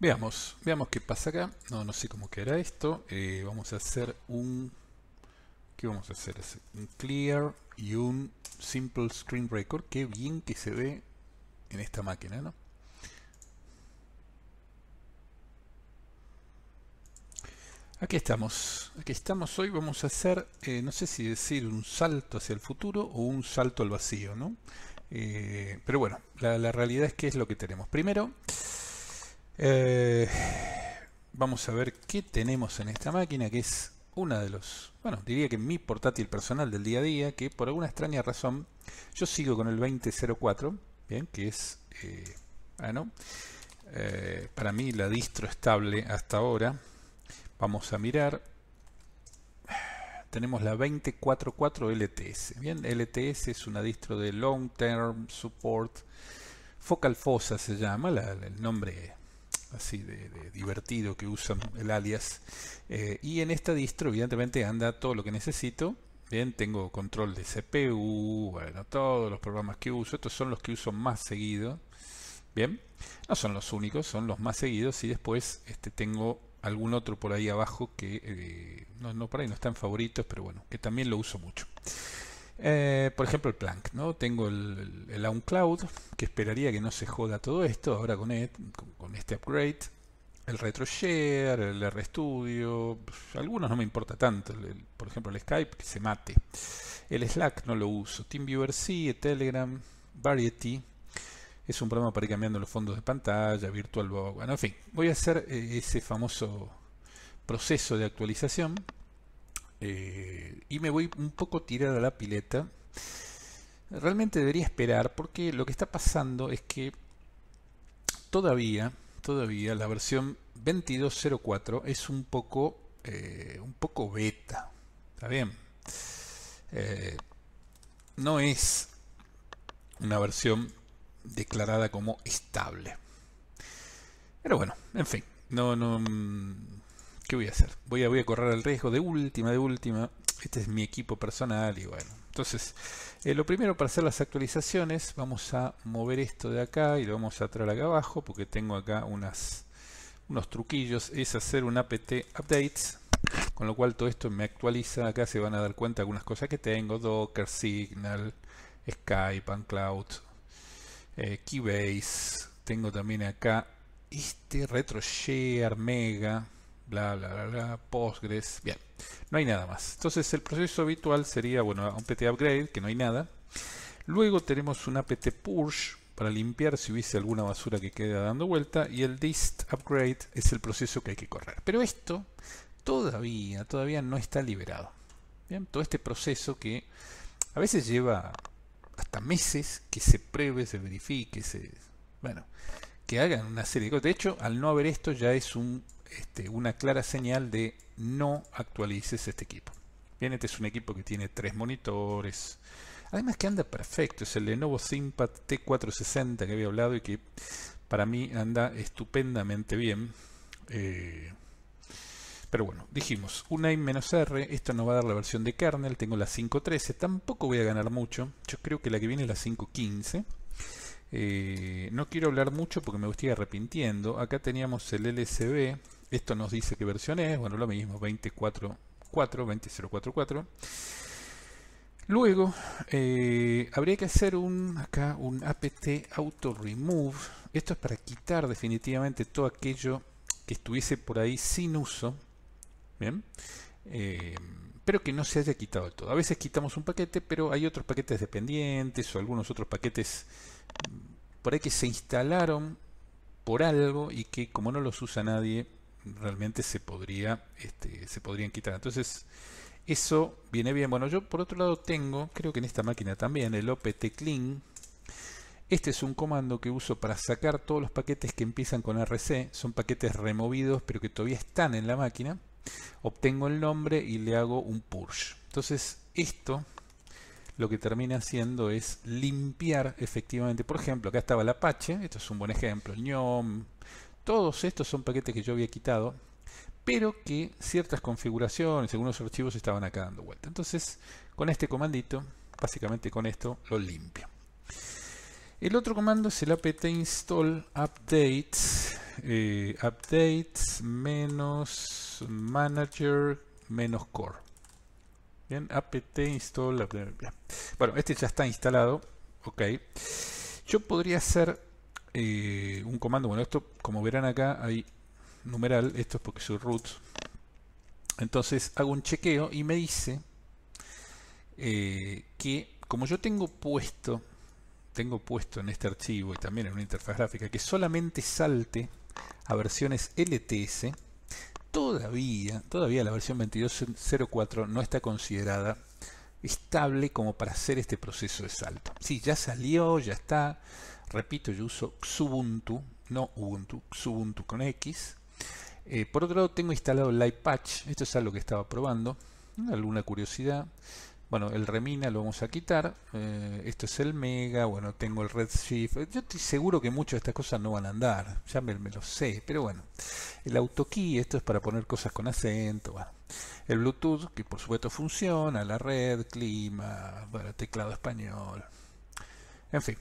Veamos, veamos qué pasa acá. No, no sé cómo quedará esto. Eh, vamos a hacer un... ¿Qué vamos a hacer? Un clear y un simple screen record. Qué bien que se ve en esta máquina, ¿no? Aquí estamos, aquí estamos hoy, vamos a hacer, eh, no sé si decir un salto hacia el futuro o un salto al vacío, ¿no? Eh, pero bueno, la, la realidad es que es lo que tenemos. Primero, eh, vamos a ver qué tenemos en esta máquina, que es una de los, bueno, diría que mi portátil personal del día a día, que por alguna extraña razón yo sigo con el 2004, bien, que es, bueno, eh, ah, eh, para mí la distro estable hasta ahora. Vamos a mirar. Tenemos la 2044 LTS. Bien, LTS es una distro de Long Term Support. Focal Fossa se llama, el nombre así de, divertido que usan el alias. Eh, y en esta distro, evidentemente, anda todo lo que necesito. Bien, tengo control de CPU, bueno, todos los programas que uso. Estos son los que uso más seguido. Bien, no son los únicos, son los más seguidos. Y después este, tengo algún otro por ahí abajo que eh, no, no por ahí no están favoritos, pero bueno, que también lo uso mucho. Eh, por ejemplo, el plank ¿no? Tengo el, el, que esperaría que no se joda todo esto ahora con, e, este upgrade. El RetroShare, el RStudio, algunos no me importa tanto. por ejemplo, el Skype, que se mate. El Slack no lo uso. TeamViewer sí, Telegram, Variety. Es un programa para ir cambiando los fondos de pantalla, VirtualBox. Bueno, en fin, voy a hacer eh, ese famoso proceso de actualización eh, y me voy un poco tirada a la pileta. Realmente debería esperar porque lo que está pasando es que todavía, todavía la versión 22.04 es un poco, eh, un poco beta. ¿Está bien? Eh, no es una versión declarada como estable. Pero bueno, en fin, no, no, mm, ¿Qué voy a hacer? Voy a, correr el riesgo de última, de última. Este es mi equipo personal y bueno. Entonces, eh, lo primero para hacer las actualizaciones, vamos a mover esto de acá y lo vamos a traer acá abajo porque tengo acá unas, unos truquillos. Es hacer un apt updates, con lo cual todo esto me actualiza. Acá se van a dar cuenta algunas cosas que tengo, Docker, Signal, Skype, Uncloud, eh, Keybase. Tengo también acá este RetroShare, Mega bla, bla, bla, bla, Postgres, bien, no hay nada más. Entonces el proceso habitual sería, bueno, un pt upgrade, que no hay nada. Luego tenemos un apt push para limpiar si hubiese alguna basura que queda dando vuelta y el dist upgrade es el proceso que hay que correr. Pero esto todavía, todavía no está liberado. Bien, todo este proceso que a veces lleva hasta meses que se pruebe, se verifique, se... Bueno, que hagan una serie de cosas. De hecho, al no haber esto ya es un este, una clara señal de no actualices este equipo. Bien, este es un equipo que tiene tres monitores. Además que anda perfecto, es el Lenovo ThinkPad T460 que había hablado y que para mí anda estupendamente bien. Eh, pero bueno, dijimos, una -R, esto no va a dar la versión de kernel, tengo la 5.13, tampoco voy a ganar mucho, yo creo que la que viene es la 5.15. Eh, no quiero hablar mucho porque me gustaría arrepintiendo. Acá teníamos el LSB, esto nos dice qué versión es, bueno, lo mismo, 204.4, Luego, eh, habría que hacer un, acá un apt auto remove. Esto es para quitar definitivamente todo aquello que estuviese por ahí sin uso. Bien. Eh, pero que no se haya quitado todo. A veces quitamos un paquete, pero hay otros paquetes dependientes o algunos otros paquetes mm, por ahí que se instalaron por algo y que como no los usa nadie, realmente se podría este, se podrían quitar entonces eso viene bien bueno yo por otro lado tengo creo que en esta máquina también el opt clean este es un comando que uso para sacar todos los paquetes que empiezan con rc son paquetes removidos pero que todavía están en la máquina obtengo el nombre y le hago un purge entonces esto lo que termina haciendo es limpiar efectivamente. Por ejemplo, acá estaba el Apache, esto es un buen ejemplo, el ñom, todos estos son paquetes que yo había quitado, pero que ciertas configuraciones, algunos archivos estaban acá dando vuelta. Entonces, con este comandito, básicamente con esto, lo limpio. El otro comando es el apt install updates, eh, updates menos manager menos core. Bien, apt install Bueno, este ya está instalado, ok. Yo podría hacer eh, un comando, bueno, esto como verán acá hay numeral, esto es porque soy root. Entonces hago un chequeo y me dice eh, que como yo tengo puesto, tengo puesto en este archivo y también en una interfaz gráfica, que solamente salte a versiones LTS, todavía, todavía la versión 22.04 no está considerada estable como para hacer este proceso de salto. si, ya salió, ya está, Repito, yo uso Xubuntu, no Ubuntu, Xubuntu con X. Eh, por otro lado, tengo instalado Lightpatch, Patch. Esto es algo que estaba probando. Alguna curiosidad. Bueno, el Remina lo vamos a quitar. Eh, esto es el Mega. Bueno, tengo el Redshift. Yo estoy seguro que muchas de estas cosas no van a andar. Ya me, lo sé. Pero bueno, el AutoKey. Esto es para poner cosas con acento. El Bluetooth, que por supuesto funciona. La red, clima, teclado español. En fin,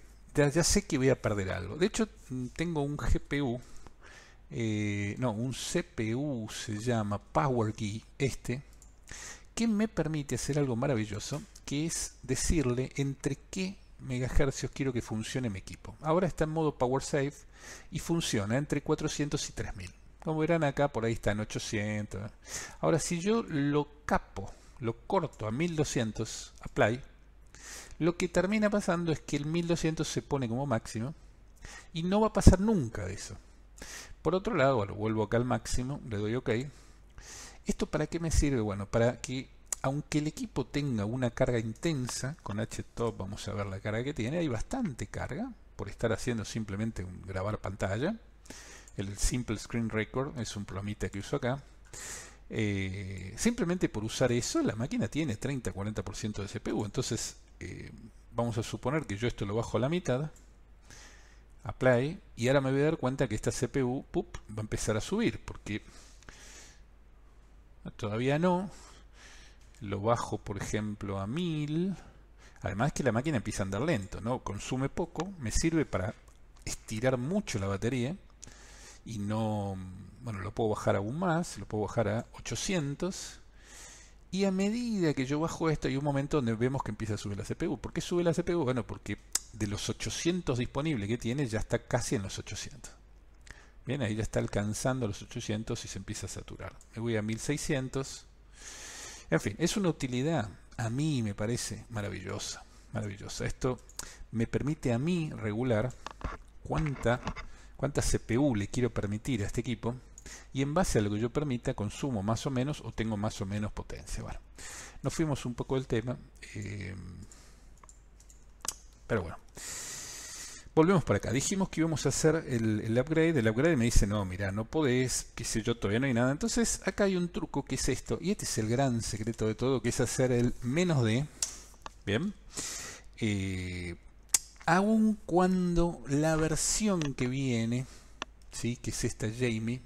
ya, sé que voy a perder algo. De hecho, mm, tengo un GPU, eh, no, un CPU se llama PowerKey, este, que me permite hacer algo maravilloso, que es decirle entre qué megahercios quiero que funcione mi equipo. Ahora está en modo Power Save y funciona entre 400 y 3000. Como verán acá, por ahí está en 800. Ahora, si yo lo capo, lo corto a 1200, apply, lo que termina pasando es que el 1200 se pone como máximo y no va a pasar nunca eso. Por otro lado, vuelvo acá al máximo, le doy OK. ¿Esto para qué me sirve? Bueno, para que aunque el equipo tenga una carga intensa, con HTOP vamos a ver la carga que tiene, hay bastante carga por estar haciendo simplemente grabar pantalla. El Simple Screen Record es un plomita que uso acá. Eh, simplemente por usar eso, la máquina tiene 30-40% de CPU, entonces eh, vamos a suponer que yo esto lo bajo a la mitad, apply, y ahora me voy a dar cuenta que esta CPU va a empezar a subir, porque todavía no, lo bajo por ejemplo a 1000, además que la máquina empieza a andar lento, ¿no? consume poco, me sirve para estirar mucho la batería, y no, bueno, lo puedo bajar aún más, lo puedo bajar a 800, y a medida que yo bajo esto, hay un momento donde vemos que empieza a subir la CPU. ¿Por qué sube la CPU? Bueno, porque de los 800 disponibles que tiene, ya está casi en los 800. Bien, ahí ya está alcanzando los 800 y se empieza a saturar. Me voy a 1600. En fin, es una utilidad, a mí me parece maravillosa. Maravillosa. Esto me permite a mí regular cuánta, cuánta CPU le quiero permitir a este equipo y en base a lo que yo permita consumo más o menos o tengo más o menos potencia. Bueno, nos fuimos un poco del tema, eh, pero bueno. Volvemos para acá. Dijimos que íbamos a hacer el, upgrade. El upgrade me dice, no, mira, no podés, qué sé yo, todavía no hay nada. Entonces, acá hay un truco que es esto. Y este es el gran secreto de todo, que es hacer el menos de, bien, eh, aun cuando la versión que viene, ¿sí? que es esta Jamie,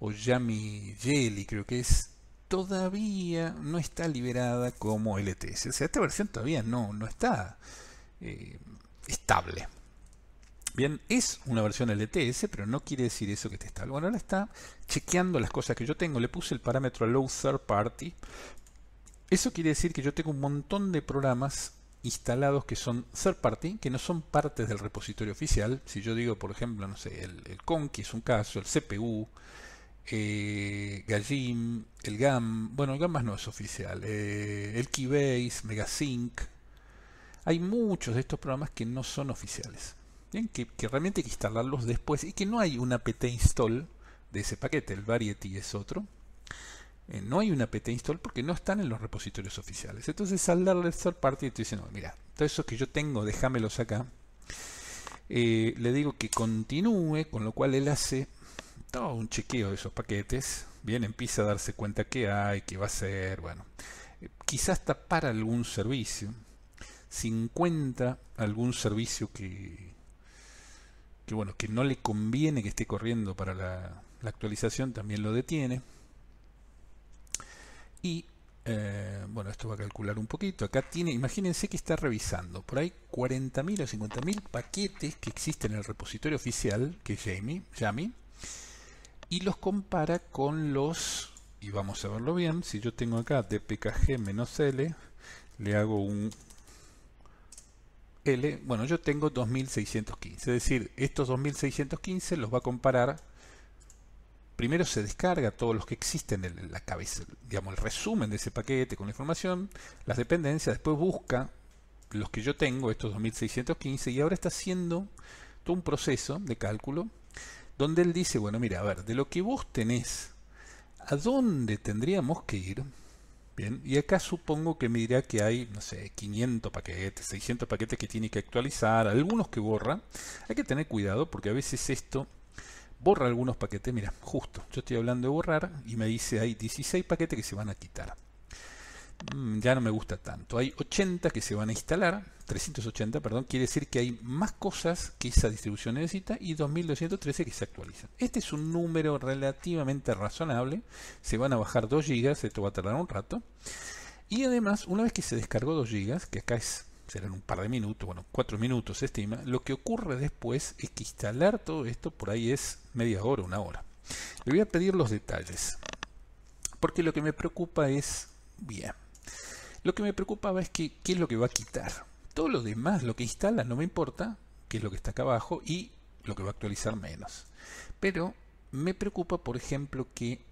o Yami Jelly, creo que es, todavía no está liberada como LTS. O sea, esta versión todavía no, no está eh, estable. Bien, es una versión LTS, pero no quiere decir eso que esté estable. Bueno, ahora está chequeando las cosas que yo tengo. Le puse el parámetro low third party. Eso quiere decir que yo tengo un montón de programas instalados que son third party, que no son partes del repositorio oficial. Si yo digo, por ejemplo, no sé, el, el Conky es un caso, el CPU, eh, Gallim, el GAM, bueno, el GAM no es oficial, eh, el Keybase, Megasync. Hay muchos de estos programas que no son oficiales. que, realmente hay que instalarlos después y que no hay un apt install de ese paquete, el variety es otro. Eh, no hay un apt install porque no están en los repositorios oficiales. Entonces al darle el third party estoy diciendo, mira, todos esos que yo tengo, déjamelos acá. le digo que continúe, con lo cual él hace todo un chequeo de esos paquetes. Bien, empieza a darse cuenta que hay, que va a ser, bueno. Eh, quizás para algún servicio. 50 algún servicio que, que, bueno, que no le conviene que esté corriendo para la, actualización, también lo detiene. Y eh, bueno, esto va a calcular un poquito. Acá tiene, imagínense que está revisando por ahí 40.000 o 50.000 paquetes que existen en el repositorio oficial, que es Jamie, Yami, y los compara con los, y vamos a verlo bien, si yo tengo acá dpkg-l, le hago un L, bueno yo tengo 2615, es decir, estos 2615 los va a comparar, primero se descarga todos los que existen en la cabeza, digamos el resumen de ese paquete con la información, las dependencias, después busca los que yo tengo, estos 2615, y ahora está haciendo todo un proceso de cálculo donde él dice, bueno, mira, a ver, de lo que vos tenés, ¿a dónde tendríamos que ir? Bien, y acá supongo que me dirá que hay, no sé, 500 paquetes, 600 paquetes que tiene que actualizar, algunos que borra. Hay que tener cuidado porque a veces esto borra algunos paquetes. Mira, justo, yo estoy hablando de borrar y me dice hay 16 paquetes que se van a quitar. Mm, ya no me gusta tanto. Hay 80 que se van a instalar, 380, perdón, quiere decir que hay más cosas que esa distribución necesita y 2213 que se actualizan. Este es un número relativamente razonable, se van a bajar 2 GB, esto va a tardar un rato. Y además, una vez que se descargó 2 GB, que acá es, serán un par de minutos, bueno, 4 minutos se estima, lo que ocurre después es que instalar todo esto por ahí es media hora, una hora. Le voy a pedir los detalles, porque lo que me preocupa es, bien, lo que me preocupaba es que qué es lo que va a quitar. Todo lo demás, lo que instala, no me importa, qué es lo que está acá abajo, y lo que va a actualizar menos. Pero me preocupa, por ejemplo, que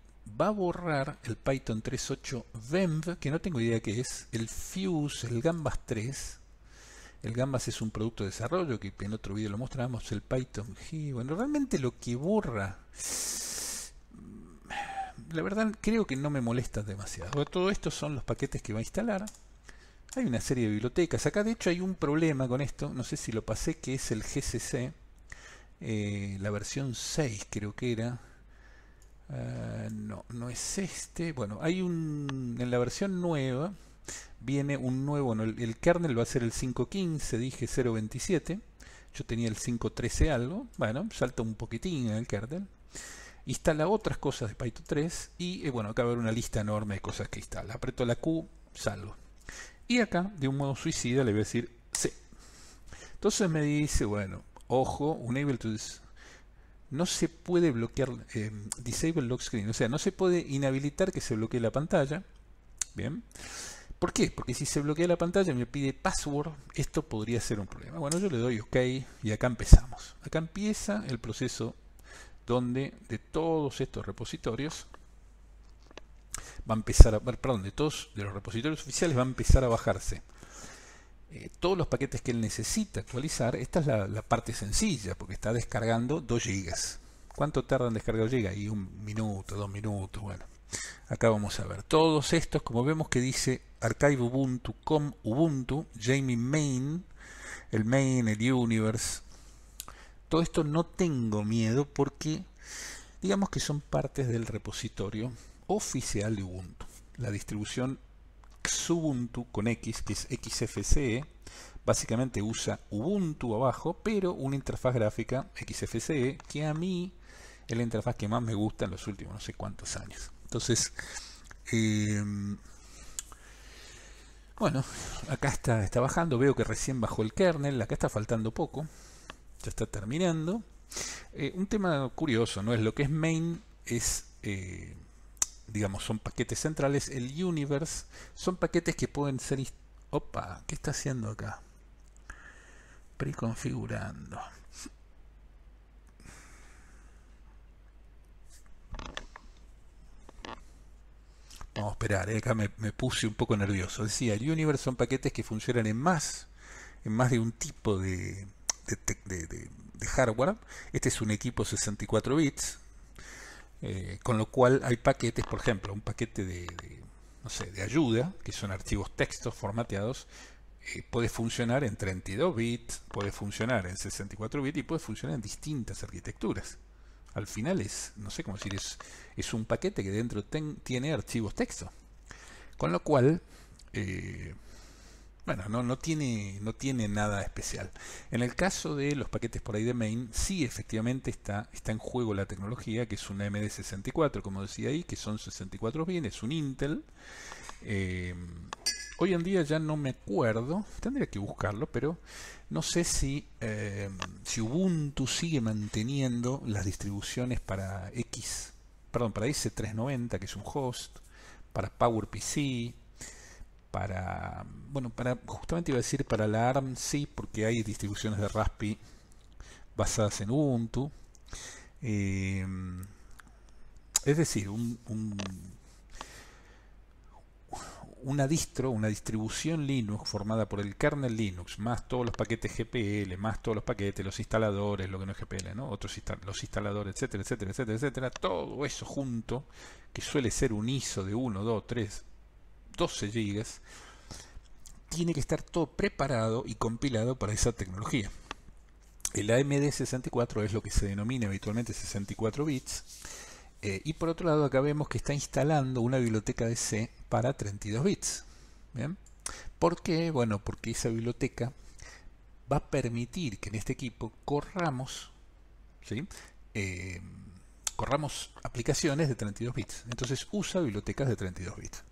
va a borrar el Python 3.8 VEMV, que no tengo idea qué es, el Fuse, el Gambas 3. El Gambas es un producto de desarrollo que en otro vídeo lo mostramos, el Python G. Bueno, realmente lo que borra la verdad creo que no me molesta demasiado. Todo esto son los paquetes que va a instalar. Hay una serie de bibliotecas. Acá de hecho hay un problema con esto. No sé si lo pasé, que es el GCC. Eh, la versión 6 creo que era. Ah, no, no es este. Bueno, hay un... En la versión nueva viene un nuevo... el, kernel va a ser el 5.15, dije 0.27. Yo tenía el 5.13 algo. Bueno, salta un poquitín en el kernel instala otras cosas de Python 3 y eh, bueno, acá va a haber una lista enorme de cosas que instala. Aprieto la Q, salgo. Y acá, de un modo suicida, le voy a decir C. Entonces me dice, bueno, ojo, unable to No se puede bloquear, eh, disable lock screen, o sea, no se puede inhabilitar que se bloquee la pantalla. Bien. ¿Por qué? Porque si se bloquea la pantalla y me pide password, esto podría ser un problema. Bueno, yo le doy OK y acá empezamos. Acá empieza el proceso donde de todos estos repositorios va a empezar a, de todos de los repositorios oficiales va a empezar a bajarse eh, todos los paquetes que él necesita actualizar, esta es la, parte sencilla, porque está descargando 2 GB. ¿Cuánto tarda en descargar GB? Y un minuto, dos minutos, bueno. Acá vamos a ver. Todos estos, como vemos que dice Archive Ubuntu, com Ubuntu, Jamie Main, el main, el universe, todo esto no tengo miedo porque digamos que son partes del repositorio oficial de Ubuntu. La distribución Xubuntu con X, que es XFCE, básicamente usa Ubuntu abajo, pero una interfaz gráfica XFCE que a mí es la interfaz que más me gusta en los últimos no sé cuántos años. Entonces, em, bueno, acá está, está bajando, veo que recién bajó el kernel, acá está faltando poco ya está terminando. Eh, un tema curioso, ¿no? Es lo que es main, es, eh, digamos, son paquetes centrales. El universe son paquetes que pueden ser... Opa, ¿qué está haciendo acá? Preconfigurando. Vamos a esperar, eh, acá me, me, puse un poco nervioso. Decía, el universe son paquetes que funcionan en más, en más de un tipo de, de, hardware. Este es un equipo 64 bits, eh, con lo cual hay paquetes, por ejemplo, un paquete de, no sé, de ayuda, que son archivos textos formateados, eh, puede funcionar en 32 bits, puede funcionar en 64 bits y puede funcionar en distintas arquitecturas. Al final es, no sé cómo decir, es, es un paquete que dentro tiene archivos texto. Con lo cual, eh, bueno, no, tiene, no tiene nada especial. En el caso de los paquetes por ahí de main, sí efectivamente está, en juego la tecnología, que es una MD64, como decía ahí, que son 64 bienes, un Intel. Eh, hoy en día ya no me acuerdo, tendría que buscarlo, pero no sé si, eh, si Ubuntu sigue manteniendo las distribuciones para X, perdón, para S390, que es un host, para PowerPC, para, bueno, para, justamente iba a decir para la ARM, sí, porque hay distribuciones de Raspi basadas en Ubuntu. Em, es decir, un, una distro, una distribución Linux formada por el kernel Linux, más todos los paquetes GPL, más todos los paquetes, los instaladores, lo que no es GPL, ¿no? Otros los instaladores, etcétera, etcétera, etcétera, etcétera. Todo eso junto, que suele ser un ISO de 1, 2, 3, 12 GB, tiene que estar todo preparado y compilado para esa tecnología. El AMD 64 es lo que se denomina habitualmente 64 bits. Eh, y por otro lado, acá vemos que está instalando una biblioteca de C para 32 bits. ¿Bien? ¿Por qué? Bueno, porque esa biblioteca va a permitir que en este equipo corramos, ¿sí? Eh, corramos aplicaciones de 32 bits. Entonces usa bibliotecas de 32 bits.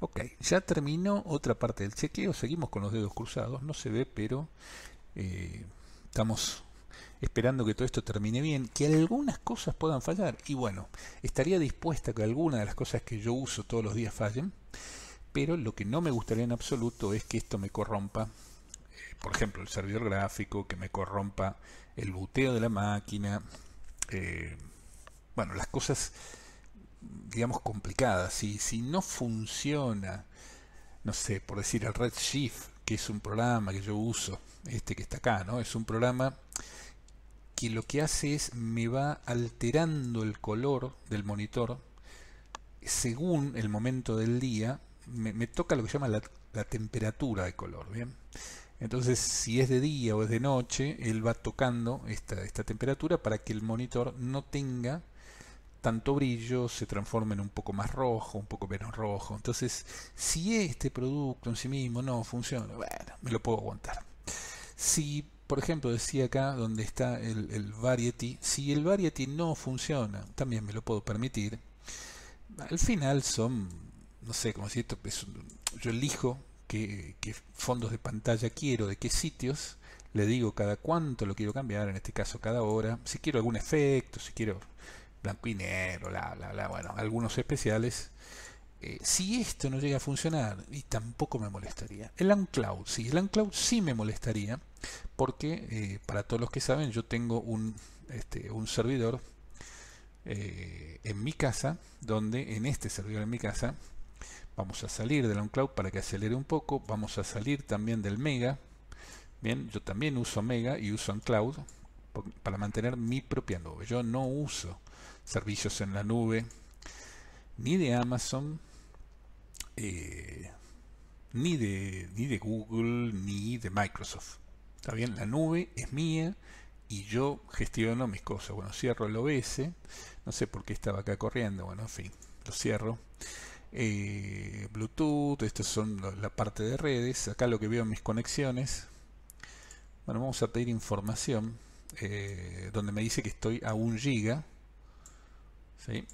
Ok, ya terminó otra parte del chequeo, seguimos con los dedos cruzados, no se ve, pero eh, estamos esperando que todo esto termine bien, que algunas cosas puedan fallar. Y bueno, estaría dispuesta que algunas de las cosas que yo uso todos los días fallen, pero lo que no me gustaría en absoluto es que esto me corrompa, eh, por ejemplo, el servidor gráfico, que me corrompa el buteo de la máquina, eh, bueno, las cosas digamos, complicada. Si, si no funciona, no sé, por decir el Redshift, que es un programa que yo uso, este que está acá, ¿no? Es un programa que lo que hace es me va alterando el color del monitor según el momento del día, me, toca lo que llama la, temperatura de color, ¿bien? Entonces, si es de día o es de noche, él va tocando esta temperatura para que el monitor no tenga tanto brillo se transforma en un poco más rojo, un poco menos rojo. Entonces, si este producto en sí mismo no funciona, bueno, me lo puedo aguantar. Si, por ejemplo, decía acá donde está el, variety, si el variety no funciona, también me lo puedo permitir. Al final son, no sé, como si esto, yo elijo qué fondos de pantalla quiero, de qué sitios le digo cada cuánto lo quiero cambiar, en este caso cada hora, si quiero algún efecto, si quiero blanco y la, bla, bla, bla, bueno, algunos especiales. Eh, si esto no llega a funcionar, y tampoco me molestaría. El Uncloud, sí, el Uncloud sí me molestaría, porque eh, para todos los que saben, yo tengo un, este, servidor eh, en mi casa, donde en este servidor en mi casa, vamos a salir del Uncloud para que acelere un poco, vamos a salir también del Mega, bien, yo también uso Mega y uso Uncloud para mantener mi propia nube, yo no uso servicios en la nube, ni de Amazon, eh, ni, de, ni de Google, ni de Microsoft. Está bien, la nube es mía y yo gestiono mis cosas. Bueno, cierro el OBS, no sé por qué estaba acá corriendo, bueno, en fin, lo cierro. Eh, Bluetooth, estas son la parte de redes, acá lo que veo en mis conexiones. Bueno, vamos a pedir información, eh, donde me dice que estoy a 1 giga, ¿sí?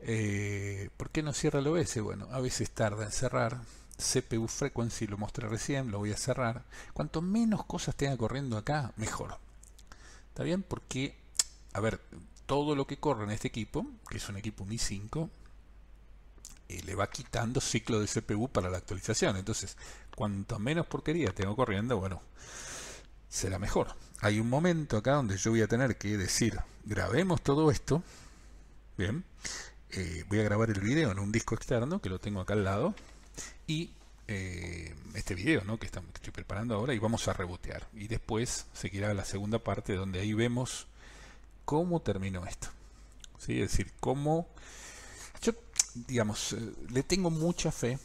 Eh, ¿Por qué no cierra el OBS? Bueno, a veces tarda en cerrar. CPU Frequency lo mostré recién, lo voy a cerrar. Cuanto menos cosas tenga corriendo acá, mejor. ¿Está bien? Porque, a ver, todo lo que corre en este equipo, que es un equipo mi 5 eh, le va quitando ciclo de CPU para la actualización. Entonces, cuanto menos porquería tengo corriendo, bueno, será mejor. Hay un momento acá donde yo voy a tener que decir, grabemos todo esto, Bien. Eh, voy a grabar el video en un disco externo que lo tengo acá al lado. Y eh, este video ¿no? que, estoy preparando ahora y vamos a rebotear. Y después seguirá la segunda parte donde ahí vemos cómo terminó esto. ¿Sí? Es decir, cómo... Yo, digamos, eh, le tengo mucha fe,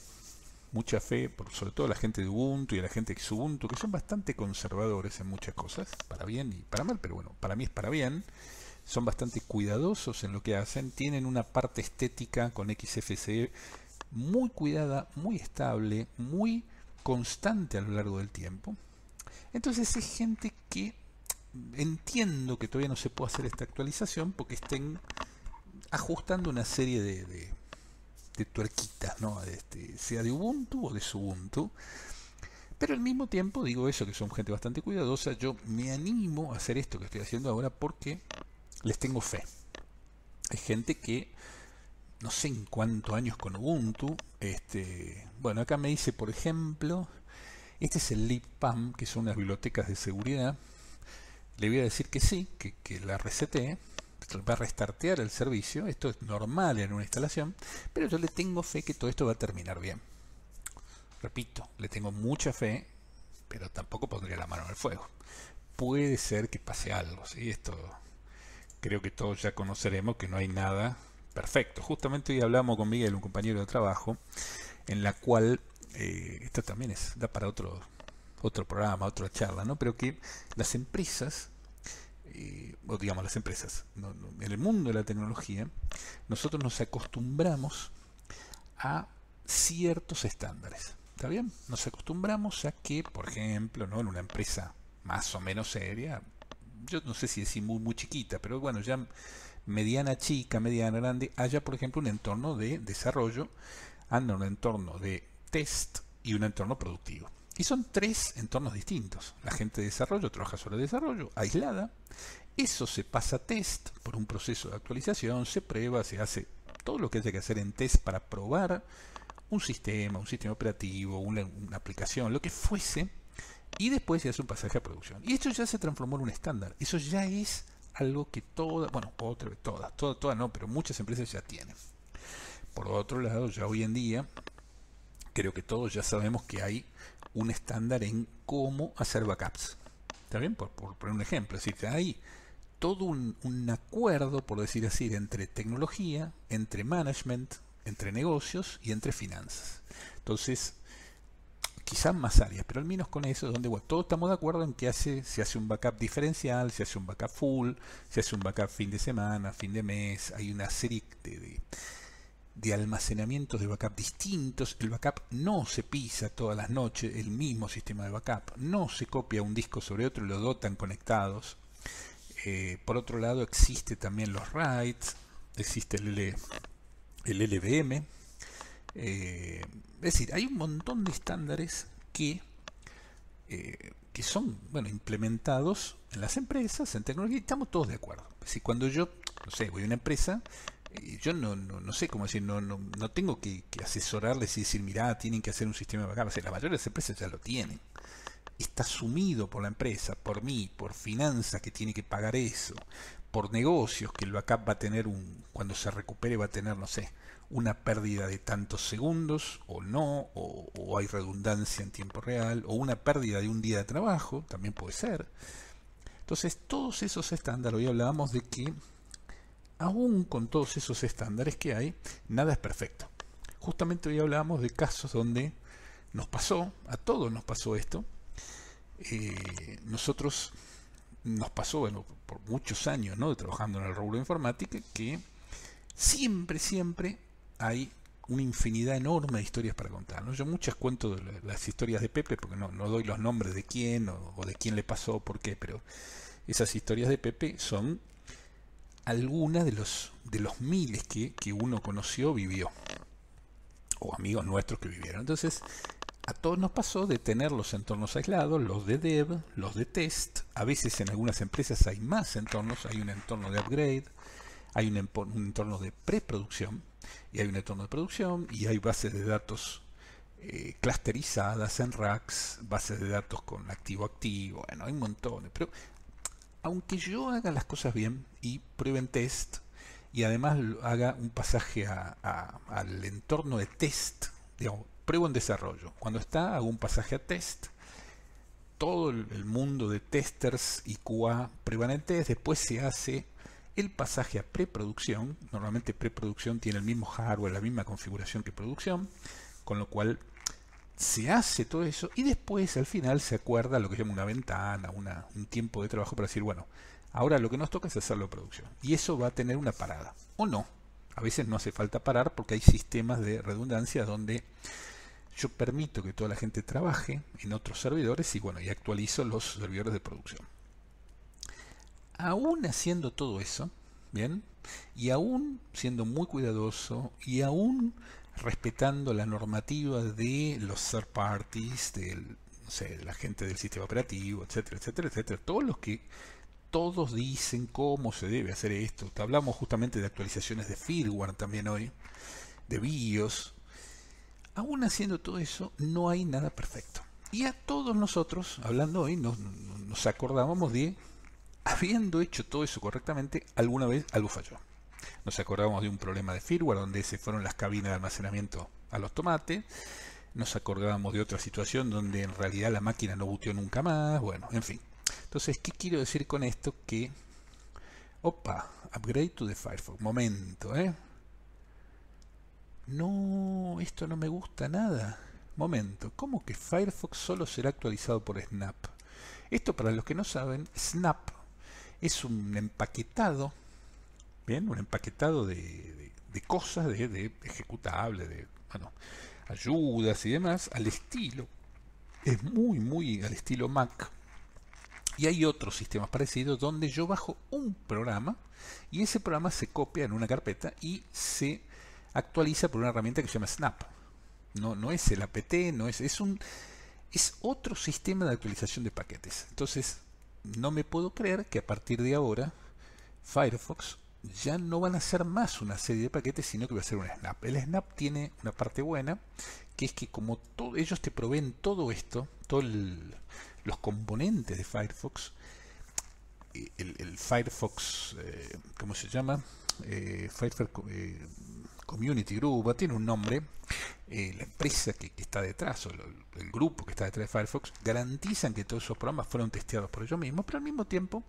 mucha fe, sobre todo a la gente de Ubuntu y a la gente de Ubuntu, que son bastante conservadores en muchas cosas, para bien y para mal, pero bueno, para mí es para bien son bastante cuidadosos en lo que hacen, tienen una parte estética con XFCE muy cuidada, muy estable, muy constante a lo largo del tiempo. Entonces es gente que entiendo que todavía no se puede hacer esta actualización porque estén ajustando una serie de, de, de tuerquitas, ¿no? Este, sea de Ubuntu o de Subuntu. Pero al mismo tiempo digo eso, que son gente bastante cuidadosa, yo me animo a hacer esto que estoy haciendo ahora porque les tengo fe. Hay gente que no sé en cuántos años con Ubuntu. Este, bueno, acá me dice, por ejemplo, este es el LibPAM, que son unas bibliotecas de seguridad. Le voy a decir que sí, que, la reseté, va a restartear el servicio. Esto es normal en una instalación, pero yo le tengo fe que todo esto va a terminar bien. Repito, le tengo mucha fe, pero tampoco pondría la mano en el fuego. Puede ser que pase algo, ¿sí? Esto creo que todos ya conoceremos que no hay nada perfecto. Justamente hoy hablamos con Miguel, un compañero de trabajo, en la cual, eh, esto también es, da para otro, otro programa, otra charla, ¿no? Pero que las empresas, eh, o digamos las empresas, en el mundo de la tecnología, nosotros nos acostumbramos a ciertos estándares. ¿Está bien? Nos acostumbramos a que, por ejemplo, ¿no? en una empresa más o menos seria, yo no sé si es muy, muy chiquita, pero bueno, ya mediana chica, mediana grande, haya por ejemplo un entorno de desarrollo, anda un entorno de test y un entorno productivo. Y son tres entornos distintos. La gente de desarrollo trabaja sobre desarrollo, aislada. Eso se pasa a test por un proceso de actualización, se prueba, se hace todo lo que haya que hacer en test para probar un sistema, un sistema operativo, una aplicación, lo que fuese y después se hace un pasaje a producción. Y esto ya se transformó en un estándar. Eso ya es algo que todas, bueno, otra vez todas, todas, todas no, pero muchas empresas ya tienen. Por otro lado, ya hoy en día, creo que todos ya sabemos que hay un estándar en cómo hacer backups. ¿Está bien? Por, poner un ejemplo, es decir, que hay todo un, un acuerdo, por decir así, entre tecnología, entre management, entre negocios y entre finanzas. Entonces, quizás más áreas, pero al menos con eso, donde todos estamos de acuerdo en que se hace un backup diferencial, se hace un backup full, se hace un backup fin de semana, fin de mes, hay una serie de, almacenamientos de backup distintos, el backup no se pisa todas las noches, el mismo sistema de backup, no se copia un disco sobre otro y lo dotan conectados. Eh, por otro lado, existe también los writes existe el, el LVM, eh, es decir, hay un montón de estándares que, eh, que son bueno, implementados en las empresas, en tecnología, y estamos todos de acuerdo. Si cuando yo, no sé, voy a una empresa, eh, yo no, sé cómo decir, no, no, tengo que, asesorarles y decir, mirá, tienen que hacer un sistema de backup. O sea, la mayoría de las empresas ya lo tienen. Está sumido por la empresa, por mí, por finanzas que tiene que pagar eso, por negocios que el backup va a tener un, cuando se recupere va a tener, no sé, una pérdida de tantos segundos o no, o, hay redundancia en tiempo real, o una pérdida de un día de trabajo, también puede ser. Entonces, todos esos estándares, hoy hablábamos de que aún con todos esos estándares que hay, nada es perfecto. Justamente hoy hablábamos de casos donde nos pasó, a todos nos pasó esto. Eh, nosotros nos pasó, bueno, por muchos años, ¿no? Trabajando en el rubro de informática, que siempre, siempre hay una infinidad enorme de historias para contar. Yo muchas cuento de las historias de Pepe, porque no, doy los nombres de quién o, de quién le pasó, por qué, pero esas historias de Pepe son algunas de los, de los miles que, que uno conoció, vivió, o amigos nuestros que vivieron. Entonces, a todos nos pasó de tener los entornos aislados, los de dev, los de test. A veces en algunas empresas hay más entornos, hay un entorno de upgrade, hay un, entorno de preproducción y hay un entorno de producción y hay bases de datos eh, clusterizadas en racks, bases de datos con activo-activo, bueno, hay montones, pero aunque yo haga las cosas bien y pruebe en test y además haga un pasaje al entorno de test, digamos, pruebo en desarrollo, cuando está hago un pasaje a test, todo el, mundo de testers y QA prueban test, después se hace el pasaje a preproducción, normalmente preproducción tiene el mismo hardware, la misma configuración que producción, con lo cual se hace todo eso y después al final se acuerda lo que se llama una ventana, un tiempo de trabajo para decir, bueno, ahora lo que nos toca es hacerlo producción. Y eso va a tener una parada, o no. A veces no hace falta parar porque hay sistemas de redundancia donde yo permito que toda la gente trabaje en otros servidores y bueno, y actualizo los servidores de producción aún haciendo todo eso, ¿bien? Y aún siendo muy cuidadoso y aún respetando la normativa de los third parties, de la gente del sistema operativo, etcétera, etcétera, etcétera, todos los que todos dicen cómo se debe hacer esto. Hablamos justamente de actualizaciones de firmware también hoy, de BIOS. Aún haciendo todo eso, no hay nada perfecto. Y a todos nosotros, hablando hoy, nos acordábamos de habiendo hecho todo eso correctamente, alguna vez algo falló. Nos acordábamos de un problema de firmware donde se fueron las cabinas de almacenamiento a los tomates. Nos acordábamos de otra situación donde en realidad la máquina no butió nunca más. Bueno, en fin. Entonces, ¿qué quiero decir con esto? Que... Opa, upgrade to the Firefox. Momento, ¿eh? No, esto no me gusta nada. Momento, ¿cómo que Firefox solo será actualizado por Snap? Esto para los que no saben, Snap es un empaquetado, bien, un empaquetado de, cosas, de, ejecutables, de ayudas y demás, al estilo, es muy, muy al estilo Mac. Y hay otros sistemas parecidos donde yo bajo un programa y ese programa se copia en una carpeta y se actualiza por una herramienta que se llama Snap. No, no es el APT, no es, es un es otro sistema de actualización de paquetes. Entonces, no me puedo creer que a partir de ahora Firefox ya no van a ser más una serie de paquetes, sino que va a ser un snap. El snap tiene una parte buena, que es que como ellos te proveen todo esto, todos los componentes de Firefox, eh, el, Firefox, eh, ¿cómo se llama? Eh, Firefox eh, Community Group, tiene un nombre, la empresa que, está detrás, o lo, el grupo que está detrás de Firefox, garantizan que todos esos programas fueron testeados por ellos mismos, pero al mismo tiempo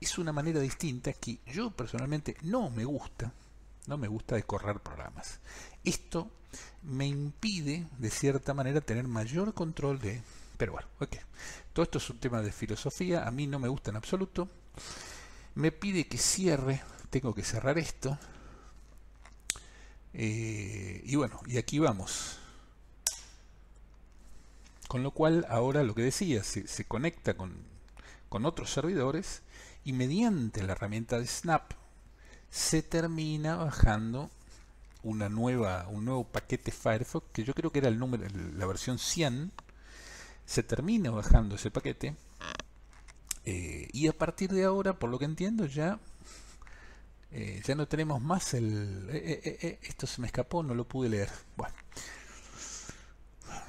es una manera distinta que yo personalmente no me gusta, no me gusta de correr programas. Esto me impide, de cierta manera, tener mayor control de... Pero bueno, ok. Todo esto es un tema de filosofía, a mí no me gusta en absoluto. Me pide que cierre, tengo que cerrar esto. Eh, y bueno, y aquí vamos. Con lo cual ahora lo que decía, se, conecta con, otros servidores y mediante la herramienta de Snap se termina bajando una nueva, un nuevo paquete Firefox, que yo creo que era el número, la versión 100, se termina bajando ese paquete eh, y a partir de ahora, por lo que entiendo, ya, eh, ya no tenemos más el... Eh, esto se me escapó, no lo pude leer. Bueno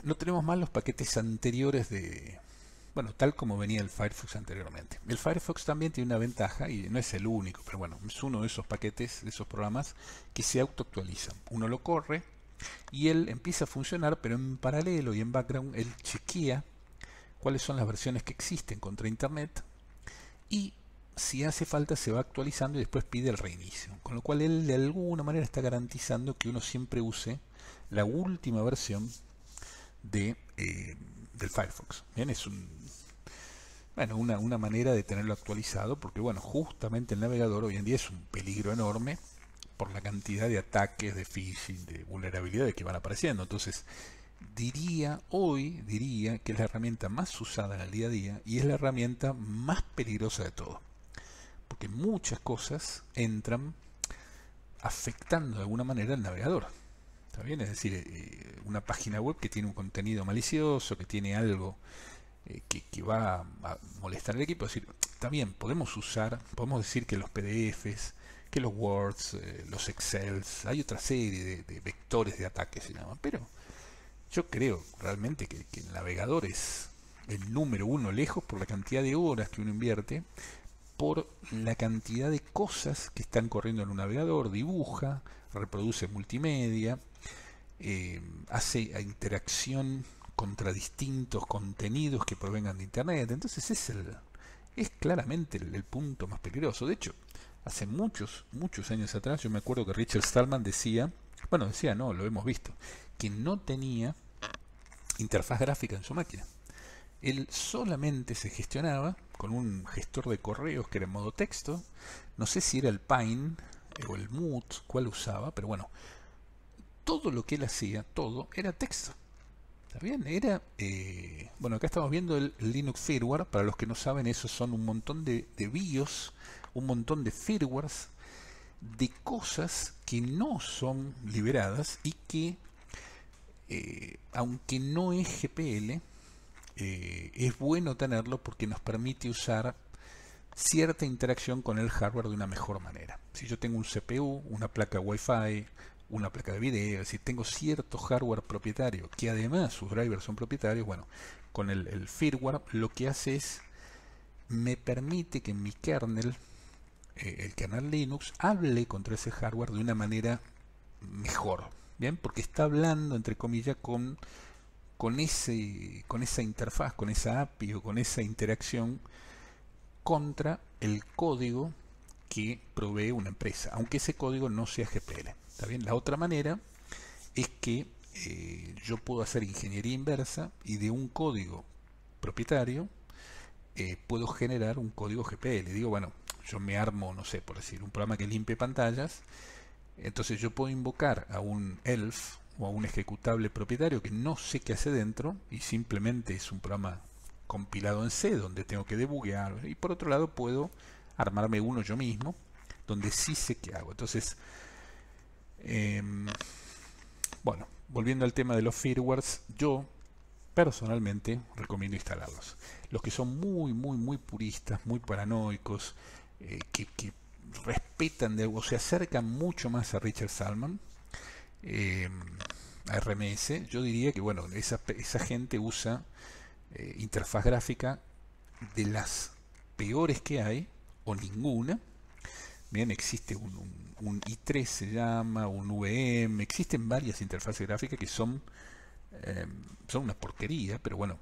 no tenemos más los paquetes anteriores de... Bueno, tal como venía el Firefox anteriormente. El Firefox también tiene una ventaja, y no es el único, pero bueno, es uno de esos paquetes, de esos programas que se autoactualizan. Uno lo corre y él empieza a funcionar, pero en paralelo y en background él chequea cuáles son las versiones que existen contra Internet y si hace falta se va actualizando y después pide el reinicio. Con lo cual él de alguna manera está garantizando que uno siempre use la última versión eh, del Firefox. Bien, es un, bueno, una, manera de tenerlo actualizado porque bueno, justamente el navegador hoy en día es un peligro enorme por la cantidad de ataques, de phishing, de vulnerabilidades que van apareciendo. Entonces, diría hoy, diría que es la herramienta más usada en el día a día y es la herramienta más peligrosa de todo. Porque muchas cosas entran afectando de alguna manera el navegador. Es decir, eh, una página web que tiene un contenido malicioso, que tiene algo eh, que, va a molestar al equipo. decir, también podemos usar, podemos decir que los PDFs, que los Words, eh, los Excels, hay otra serie de, vectores de ataques, se más Pero yo creo realmente que el navegador es el número uno lejos por la cantidad de horas que uno invierte, por la cantidad de cosas que están corriendo en un navegador, dibuja, reproduce multimedia, eh, hace interacción contra distintos contenidos que provengan de Internet. Entonces es, el, es claramente el, punto más peligroso. De hecho, hace muchos, muchos años atrás yo me acuerdo que Richard Stallman decía, bueno, decía, no, lo hemos visto, que no tenía interfaz gráfica en su máquina. Él solamente se gestionaba con un gestor de correos que era en modo texto. No sé si era el Pine eh, o el Mood, cuál usaba, pero bueno, todo lo que él hacía, todo, era texto. ¿Está bien? Era, eh, bueno, acá estamos viendo el Linux Firmware. Para los que no saben, eso son un montón de, BIOS, un montón de firmwares, de cosas que no son liberadas y que, eh, aunque no es GPL, eh, es bueno tenerlo porque nos permite usar cierta interacción con el hardware de una mejor manera. Si yo tengo un CPU, una placa Wi-Fi, una placa de video, si tengo cierto hardware propietario, que además sus drivers son propietarios, bueno, con el, firmware lo que hace es, me permite que mi kernel, eh, el kernel Linux, hable contra ese hardware de una manera mejor, ¿bien? Porque está hablando, entre comillas, con, con, ese, con esa interfaz, con esa API o con esa interacción contra el código que provee una empresa, aunque ese código no sea GPL. La otra manera es que eh, yo puedo hacer ingeniería inversa y de un código propietario eh, puedo generar un código GPL. Digo, bueno, yo me armo, no sé, por decir, un programa que limpie pantallas. Entonces yo puedo invocar a un ELF o a un ejecutable propietario que no sé qué hace dentro y simplemente es un programa compilado en C donde tengo que debuguear. Y por otro lado puedo armarme uno yo mismo donde sí sé qué hago. Entonces Em, bueno, volviendo al tema de los firmwares, yo personalmente recomiendo instalarlos. Los que son muy, muy, muy puristas, muy paranoicos, eh, que, respetan de, o se acercan mucho más a Richard Salmon em, a RMS, yo diría que bueno, esa, gente usa eh, interfaz gráfica de las peores que hay, o ninguna, existe un, i3 se llama, un VM, existen varias interfaces gráficas que son, eh, son una porquería, pero bueno,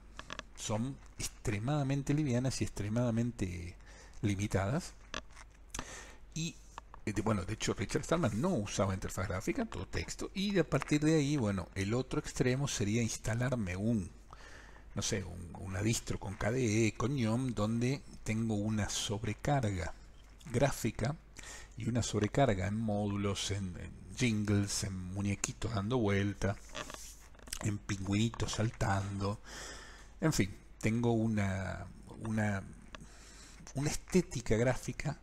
son extremadamente livianas y extremadamente limitadas. Y eh, bueno, de hecho Richard Stallman no usaba interfaz gráfica, todo texto, y a partir de ahí, bueno, el otro extremo sería instalarme un, no sé, un, una distro con KDE, con YOM, donde tengo una sobrecarga gráfica y una sobrecarga en módulos, en, jingles, en muñequitos dando vuelta, en pingüinitos saltando. En fin, tengo una, una, una estética gráfica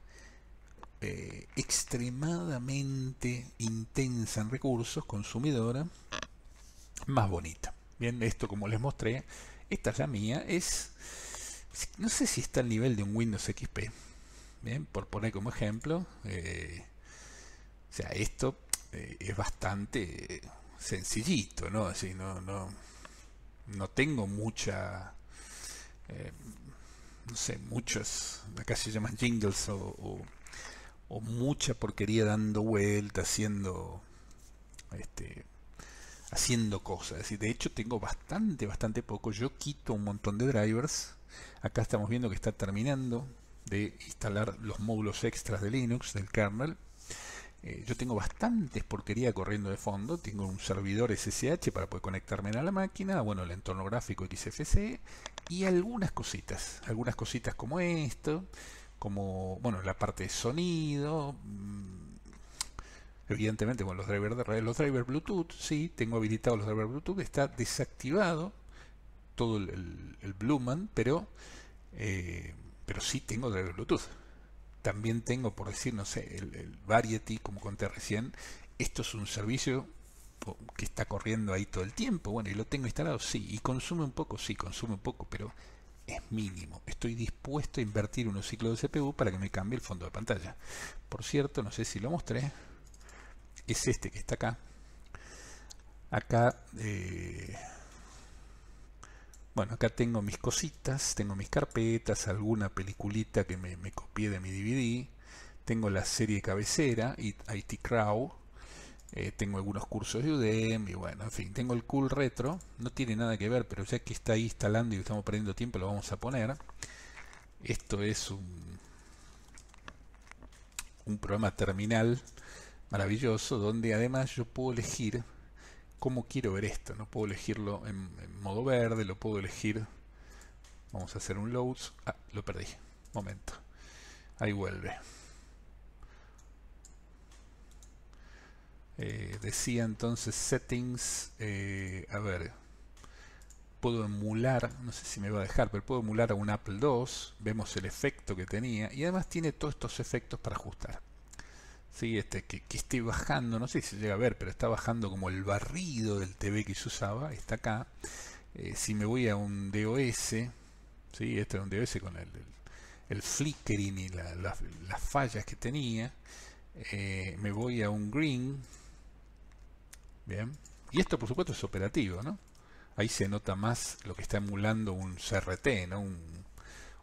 eh, extremadamente intensa en recursos, consumidora, más bonita. Bien, esto como les mostré, esta es la mía es, no sé si está al nivel de un Windows XP, Bien, por poner como ejemplo, eh, o sea, esto eh, es bastante sencillito, ¿no? Así, no, no, tengo mucha, eh, no sé, muchas, acá se llaman jingles o, o, mucha porquería dando vuelta, haciendo, este, haciendo cosas. de hecho tengo bastante, bastante poco. Yo quito un montón de drivers. Acá estamos viendo que está terminando de instalar los módulos extras de Linux, del kernel. Eh, yo tengo bastantes porquería corriendo de fondo, tengo un servidor SSH para poder conectarme a la máquina, bueno, el entorno gráfico xfce y algunas cositas, algunas cositas como esto, como, bueno, la parte de sonido, mm, evidentemente con los drivers de red, los drivers Bluetooth, sí, tengo habilitados los drivers Bluetooth, está desactivado todo el, Blueman, pero... Eh, pero sí tengo de Bluetooth. También tengo, por decir, no sé, el, Variety, como conté recién. Esto es un servicio que está corriendo ahí todo el tiempo. Bueno, y lo tengo instalado, sí. Y consume un poco, sí, consume un poco, pero es mínimo. Estoy dispuesto a invertir unos ciclos de CPU para que me cambie el fondo de pantalla. Por cierto, no sé si lo mostré. Es este que está acá. Acá eh, bueno, acá tengo mis cositas, tengo mis carpetas, alguna peliculita que me, copié de mi DVD, tengo la serie cabecera, IT Crow, eh, tengo algunos cursos de Udemy, bueno, en fin, tengo el Cool Retro, no tiene nada que ver, pero ya que está ahí instalando y estamos perdiendo tiempo, lo vamos a poner. Esto es un, un programa terminal maravilloso, donde además yo puedo elegir cómo quiero ver esto. No puedo elegirlo en, modo verde, lo puedo elegir. Vamos a hacer un loads. Ah, lo perdí. Momento. Ahí vuelve. Eh, decía entonces settings. Eh, a ver. Puedo emular, no sé si me va a dejar, pero puedo emular a un Apple II. Vemos el efecto que tenía. Y además tiene todos estos efectos para ajustar este, que, esté bajando, no sé si se llega a ver, pero está bajando como el barrido del TV que se usaba, está acá. Eh, si me voy a un DOS, ¿sí? este es un DOS con el, el, flickering y las fallas que tenía, eh, me voy a un green, bien, y esto por supuesto es operativo, ¿no? Ahí se nota más lo que está emulando un CRT, ¿no?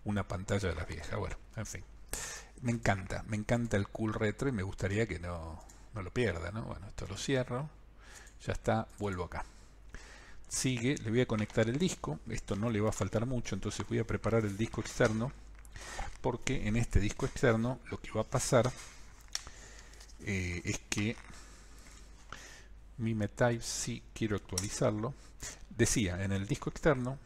una pantalla de las viejas, bueno, en fin me encanta, me encanta el cool retro y me gustaría que no, no lo pierda, ¿no? Bueno, esto lo cierro, ya está, vuelvo acá. Sigue, le voy a conectar el disco, esto no le va a faltar mucho, entonces voy a preparar el disco externo, porque en este disco externo lo que va a pasar eh, es que Mi MetaEye si quiero actualizarlo. Decía, en el disco externo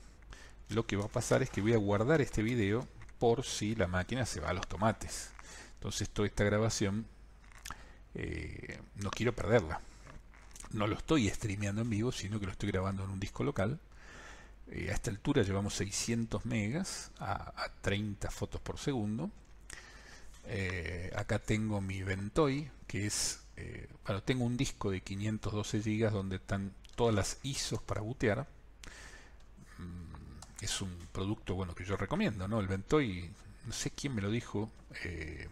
lo que va a pasar es que voy a guardar este video por si la máquina se va a los tomates. Entonces toda esta grabación eh, no quiero perderla. No lo estoy streameando en vivo, sino que lo estoy grabando en un disco local. Eh, a esta altura llevamos 600 megas a, 30 fotos por segundo. Eh, acá tengo mi Ventoy, que es... bueno, tengo un disco de 512 GB donde están todas las ISOs para bootear mm, es un producto bueno que yo recomiendo, ¿no? El Ventoy no sé quién me lo dijo, eh,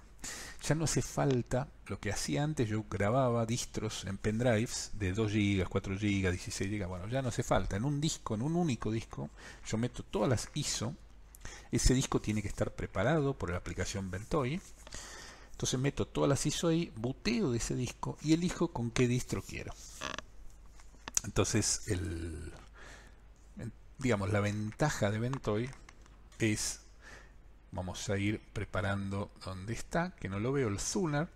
ya no hace falta lo que hacía antes, yo grababa distros en pendrives de 2 GB, 4 GB, 16 GB, bueno, ya no hace falta, en un disco, en un único disco, yo meto todas las ISO, ese disco tiene que estar preparado por la aplicación Ventoy entonces meto todas las ISO y buteo de ese disco y elijo con qué distro quiero. Entonces el, digamos, la ventaja de Ventoy es, vamos a ir preparando donde está, que no lo veo, el Zunar.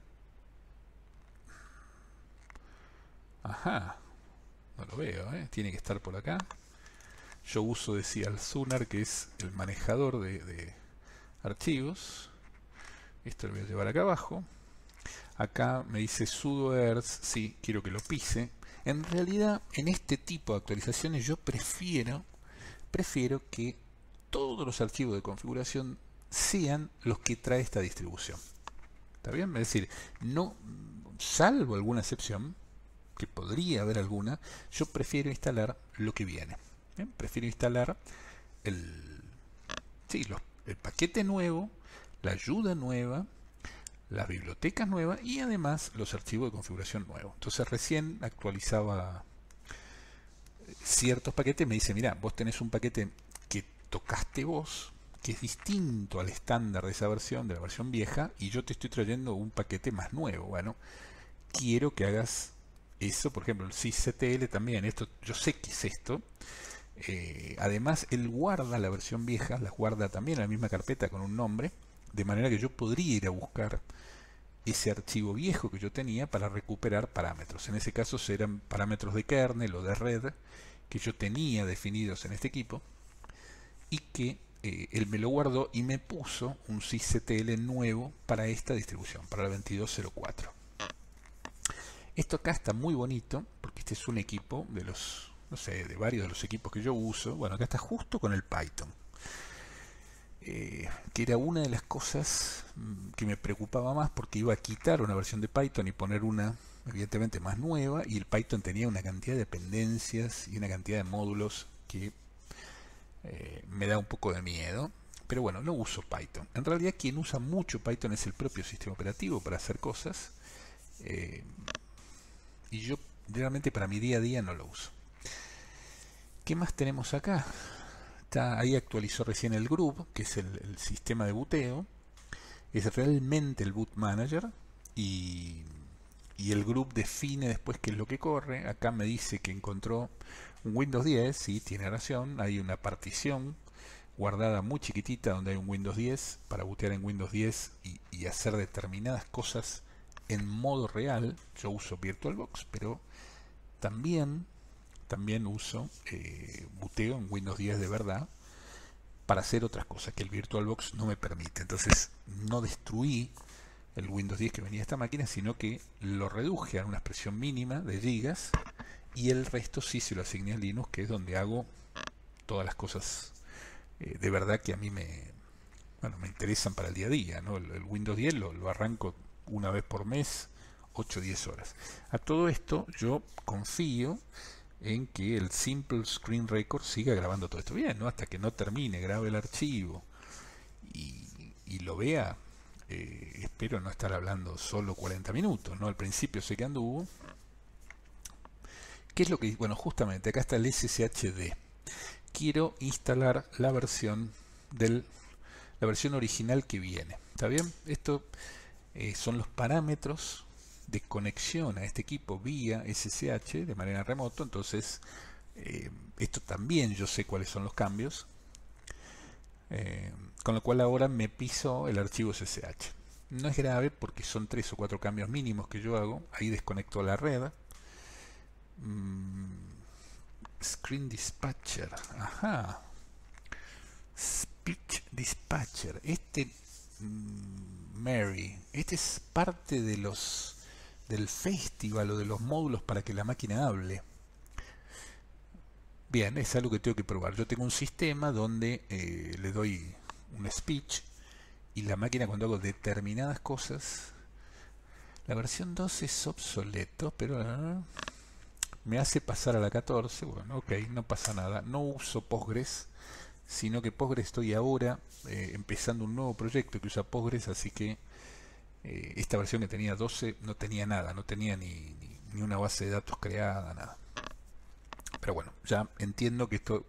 Ajá, no lo veo, ¿eh? tiene que estar por acá. Yo uso, decía, el Zunar, que es el manejador de, archivos. Esto lo voy a llevar acá abajo. Acá me dice sudoers. sí, quiero que lo pise. En realidad, en este tipo de actualizaciones yo prefiero prefiero que todos los archivos de configuración sean los que trae esta distribución. ¿Está bien? Es decir, no, salvo alguna excepción, que podría haber alguna, yo prefiero instalar lo que viene. Prefiero instalar el, el paquete nuevo, la ayuda nueva, las bibliotecas nuevas y además los archivos de configuración nuevos. Entonces recién actualizaba ciertos paquetes, me dice, mira, vos tenés un paquete que tocaste vos, que es distinto al estándar de esa versión, de la versión vieja, y yo te estoy trayendo un paquete más nuevo. Bueno, quiero que hagas eso, por ejemplo, el CTL también, esto, yo sé que es esto. Eh, además, él guarda la versión vieja, la guarda también en la misma carpeta con un nombre, de manera que yo podría ir a buscar ese archivo viejo que yo tenía para recuperar parámetros. En ese caso serán parámetros de kernel o de red que yo tenía definidos en este equipo y que eh, él me lo guardó y me puso un sysctl nuevo para esta distribución, para la 2204. Esto acá está muy bonito porque este es un equipo de los, no sé, de varios de los equipos que yo uso. Bueno, acá está justo con el Python. Eh, que era una de las cosas mm, que me preocupaba más porque iba a quitar una versión de Python y poner una evidentemente más nueva, y el Python tenía una cantidad de dependencias y una cantidad de módulos que eh, me da un poco de miedo. Pero bueno, no uso Python. En realidad quien usa mucho Python es el propio sistema operativo para hacer cosas. Eh, y yo realmente para mi día a día no lo uso. ¿Qué más tenemos acá? Está, ahí actualizó recién el Group, que es el, sistema de buteo. Es realmente el boot manager y y el grupo define después qué es lo que corre. Acá me dice que encontró un Windows 10, sí, tiene razón, hay una partición guardada muy chiquitita donde hay un Windows 10 para bootear en Windows 10 y, hacer determinadas cosas en modo real. Yo uso VirtualBox, pero también, también uso eh, buteo en Windows 10 de verdad para hacer otras cosas que el VirtualBox no me permite. Entonces no destruí el Windows 10 que venía esta máquina, sino que lo reduje a una expresión mínima de gigas y el resto sí se lo asigné a Linux, que es donde hago todas las cosas eh, de verdad que a mí me, me interesan para el día a día. ¿no? El, Windows 10 lo, arranco una vez por mes, 8-10 horas. A todo esto yo confío en que el Simple Screen Record siga grabando todo esto bien, ¿no? hasta que no termine, grabe el archivo y lo vea eh, espero no estar hablando solo 40 minutos, ¿no? Al principio sé que anduvo. ¿Qué es lo que... Bueno, justamente acá está el SSHD. Quiero instalar la versión del... La versión original que viene. ¿Está bien? Esto eh, son los parámetros de conexión a este equipo vía SSH de manera remoto. Entonces, eh, esto también yo sé cuáles son los cambios con lo cual ahora me piso el archivo SSH. No es grave porque son tres o cuatro cambios mínimos que yo hago. Ahí desconecto la red. Mm, screen Dispatcher. Ajá. Speech Dispatcher. Este mm, Mary. Este es parte de los del festival o de los módulos para que la máquina hable. Bien, es algo que tengo que probar. Yo tengo un sistema donde eh, le doy un speech y la máquina cuando hago determinadas cosas. La versión 12 es obsoleto, pero ah, me hace pasar a la 14. Bueno, ok, no pasa nada. No uso Postgres, sino que Postgres estoy ahora eh, empezando un nuevo proyecto que usa Postgres, así que eh, esta versión que tenía 12 no tenía nada, no tenía ni, ni, ni una base de datos creada, nada. Pero bueno, ya entiendo que esto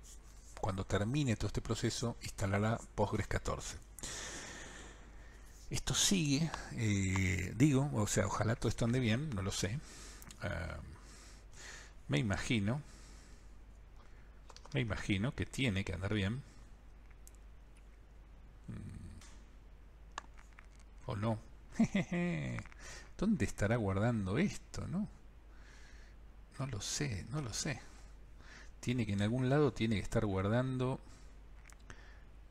cuando termine todo este proceso, instalará Postgres 14. Esto sigue, eh, digo, o sea, ojalá todo esto ande bien, no lo sé. Ah, me imagino, me imagino que tiene que andar bien. Mm. ¿O no? ¿Dónde estará guardando esto, no? No lo sé, no lo sé tiene que en algún lado tiene que estar guardando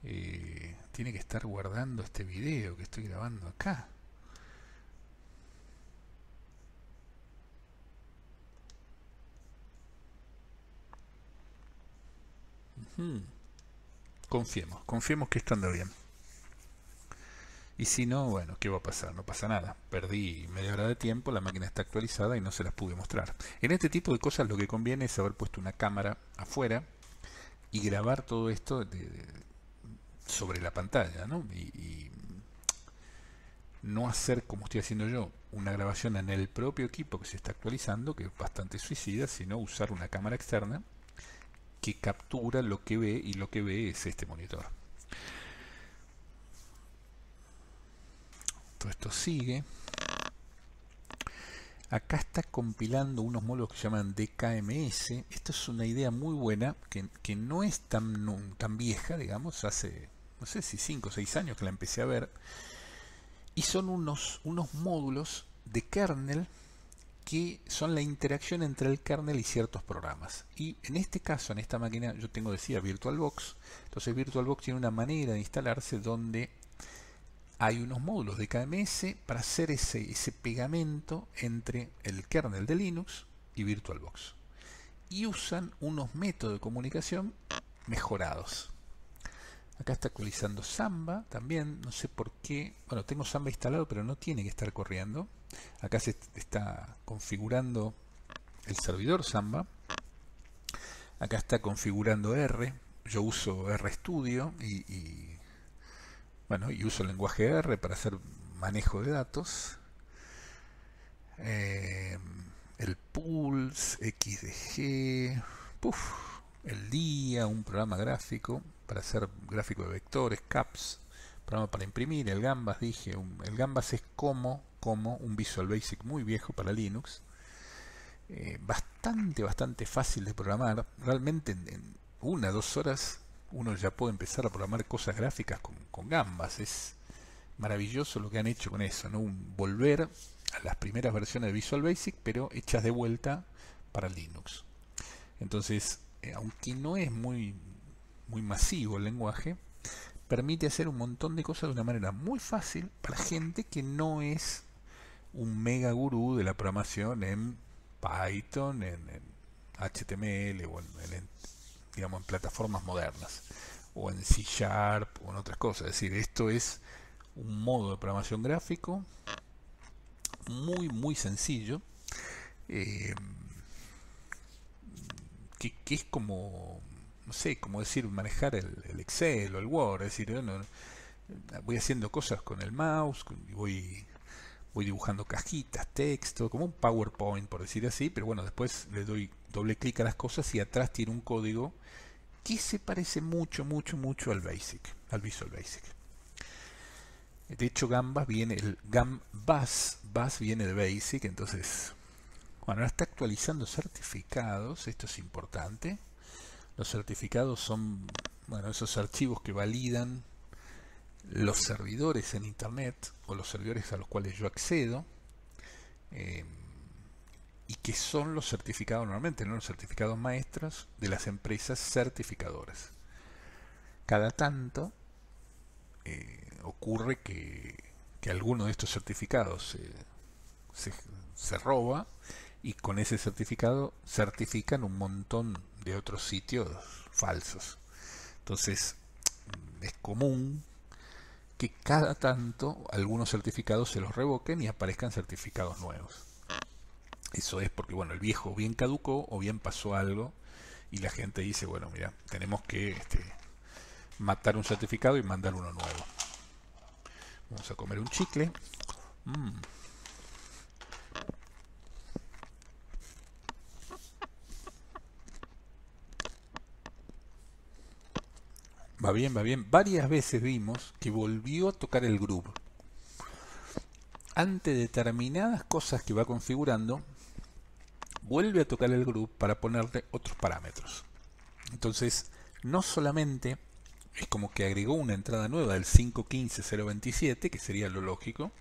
eh, tiene que estar guardando este video que estoy grabando acá confiemos confiemos que esto anda bien y si no, bueno, ¿qué va a pasar? No pasa nada. Perdí media hora de tiempo, la máquina está actualizada y no se las pude mostrar. En este tipo de cosas lo que conviene es haber puesto una cámara afuera y grabar todo esto sobre la pantalla, ¿no? y, no hacer como estoy haciendo yo, una grabación en el propio equipo que se está actualizando, que es bastante suicida, sino usar una cámara externa que captura lo que ve y lo que ve es este monitor. esto sigue. Acá está compilando unos módulos que se llaman DKMS. esta es una idea muy buena que, no es tan, tan vieja, digamos, hace, no sé si 5 o 6 años que la empecé a ver. Y son unos, unos módulos de kernel que son la interacción entre el kernel y ciertos programas. Y en este caso, en esta máquina, yo tengo, decía, VirtualBox. Entonces VirtualBox tiene una manera de instalarse donde hay unos módulos de KMS para hacer ese, pegamento entre el kernel de Linux y VirtualBox. Y usan unos métodos de comunicación mejorados. Acá está actualizando Samba también. No sé por qué. Bueno, tengo Samba instalado, pero no tiene que estar corriendo. Acá se está configurando el servidor Samba. Acá está configurando R. Yo uso RStudio y bueno, y uso el lenguaje R para hacer manejo de datos. Eh, el Pulse, XDG, puff, el día, un programa gráfico para hacer gráfico de vectores, CAPS, programa para imprimir, el Gambas, dije, el Gambas es como, como un Visual Basic muy viejo para Linux, eh, bastante, bastante fácil de programar, realmente en, en una, dos horas uno ya puede empezar a programar cosas gráficas con, con gambas. Es maravilloso lo que han hecho con eso, ¿no? volver a las primeras versiones de Visual Basic, pero hechas de vuelta para Linux. Entonces, eh, aunque no es muy, muy masivo el lenguaje, permite hacer un montón de cosas de una manera muy fácil para gente que no es un mega gurú de la programación en Python, en, HTML o en digamos, en plataformas modernas o en C Sharp o en otras cosas. Es decir, esto es un modo de programación gráfico muy, muy sencillo. Eh, que, es como, no sé, como decir, manejar el, Excel o el Word. Es decir, voy haciendo cosas con el mouse voy, voy dibujando cajitas, texto, como un PowerPoint, por decir así. Pero bueno, después le doy doble clic a las cosas y atrás tiene un código que se parece mucho, mucho, mucho al Basic, al Visual Basic. De hecho, Gamba viene, el Gambas, Bas viene de Basic, entonces, bueno, está actualizando certificados, esto es importante. Los certificados son, bueno, esos archivos que validan los servidores en Internet o los servidores a los cuales yo accedo. Eh, y que son los certificados normalmente, ¿no? los certificados maestros de las empresas certificadoras. Cada tanto eh, ocurre que, alguno de estos certificados se, se roba y con ese certificado certifican un montón de otros sitios falsos. Entonces mm, es común que cada tanto algunos certificados se los revoquen y aparezcan certificados nuevos. Eso es porque, bueno, el viejo bien caducó o bien pasó algo y la gente dice, bueno, mira, tenemos que este, matar un certificado y mandar uno nuevo. Vamos a comer un chicle. Mm. Va bien, va bien. Varias veces vimos que volvió a tocar el groove. Ante determinadas cosas que va configurando, vuelve a tocar el group para ponerle otros parámetros. Entonces, no solamente es como que agregó una entrada nueva del 5.15.027, que sería lo lógico,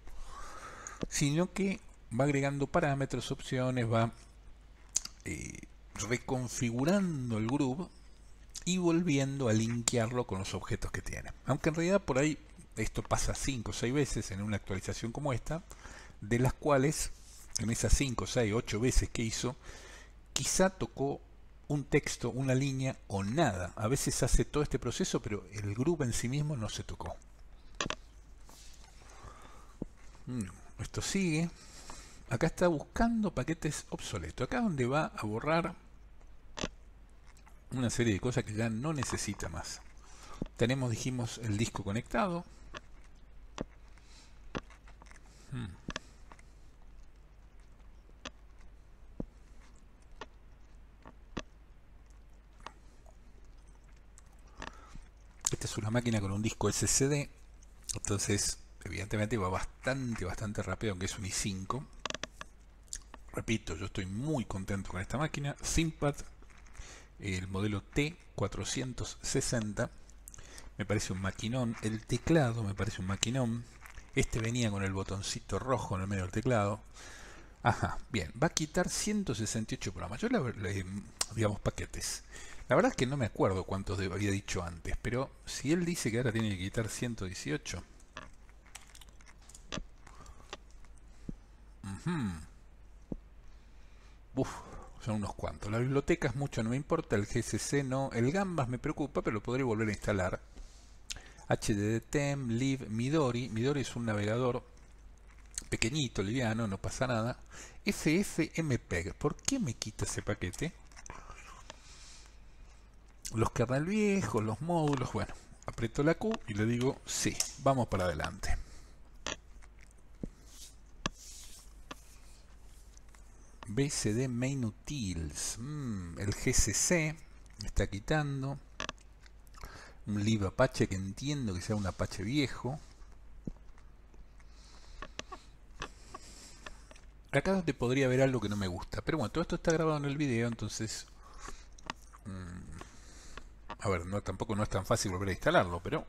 sino que va agregando parámetros, opciones, va eh, reconfigurando el group y volviendo a linkearlo con los objetos que tiene. Aunque en realidad por ahí esto pasa 5 o 6 veces en una actualización como esta, de las cuales en esas 5, 6, 8 veces que hizo, quizá tocó un texto, una línea o nada. A veces hace todo este proceso, pero el grupo en sí mismo no se tocó. Mm, esto sigue. Acá está buscando paquetes obsoletos. Acá donde va a borrar una serie de cosas que ya no necesita más. Tenemos, dijimos, el disco conectado. Mm. Esta es una máquina con un disco SSD, entonces evidentemente va bastante, bastante rápido, aunque es un i5. Repito, yo estoy muy contento con esta máquina. Simpad, el modelo T460, me parece un maquinón. El teclado me parece un maquinón. Este venía con el botoncito rojo en el medio del teclado. Ajá, bien, va a quitar 168 programas. Yo, le, digamos, paquetes. La verdad es que no me acuerdo cuántos había dicho antes, pero si él dice que ahora tiene que quitar 118. Uf, son unos cuantos. La biblioteca es mucho, no me importa. El GCC no. El Gambas me preocupa, pero lo podré volver a instalar. HDDTEM, Live, Midori. Midori es un navegador pequeñito, liviano, no pasa nada. FFmpeg. ¿Por qué me quita ese paquete? los kernel viejos, los módulos, bueno, aprieto la Q y le digo sí, vamos para adelante. BCD main utils, mm, el GCC me está quitando, un libro Apache que entiendo que sea un Apache viejo. Acá donde podría ver algo que no me gusta, pero bueno, todo esto está grabado en el video, entonces... Mm, a ver, tampoco no es tan fácil volver a instalarlo, pero...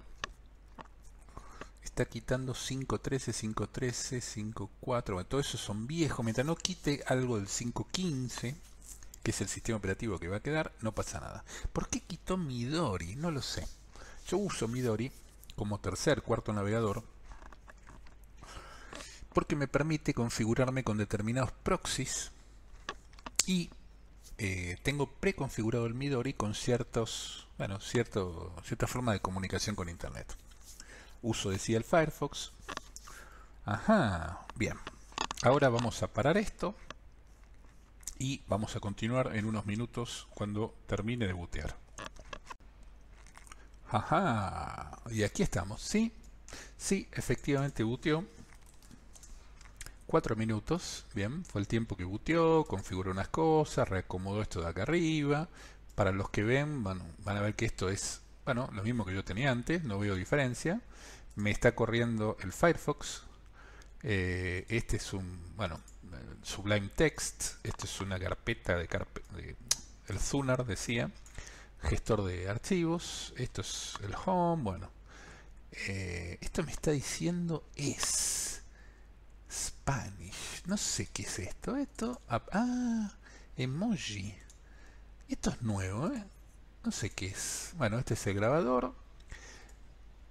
Está quitando 5.13, 5.13, 5.4, todo eso son viejos. Mientras no quite algo del 5.15, que es el sistema operativo que va a quedar, no pasa nada. ¿Por qué quitó Midori? No lo sé. Yo uso Midori como tercer, cuarto navegador, porque me permite configurarme con determinados proxies y eh, tengo preconfigurado el Midori con ciertos bueno, cierto, cierta forma de comunicación con Internet. Uso decía el Firefox. Ajá, bien. Ahora vamos a parar esto y vamos a continuar en unos minutos cuando termine de bootear. Ajá, y aquí estamos, ¿sí? Sí, efectivamente booteó. Cuatro minutos, bien, fue el tiempo que booteó, configuró unas cosas, reacomodó esto de acá arriba, para los que ven, van a ver que esto es bueno, lo mismo que yo tenía antes, no veo diferencia. Me está corriendo el Firefox. Eh, este es un, bueno, eh, Sublime Text. Esto es una carpeta de, el Zunar decía, gestor de archivos. Esto es el Home, bueno. Eh, esto me está diciendo es Spanish. No sé qué es esto. Esto, ah, ah emoji. Esto es nuevo, ¿eh? No sé qué es. Bueno, este es el grabador.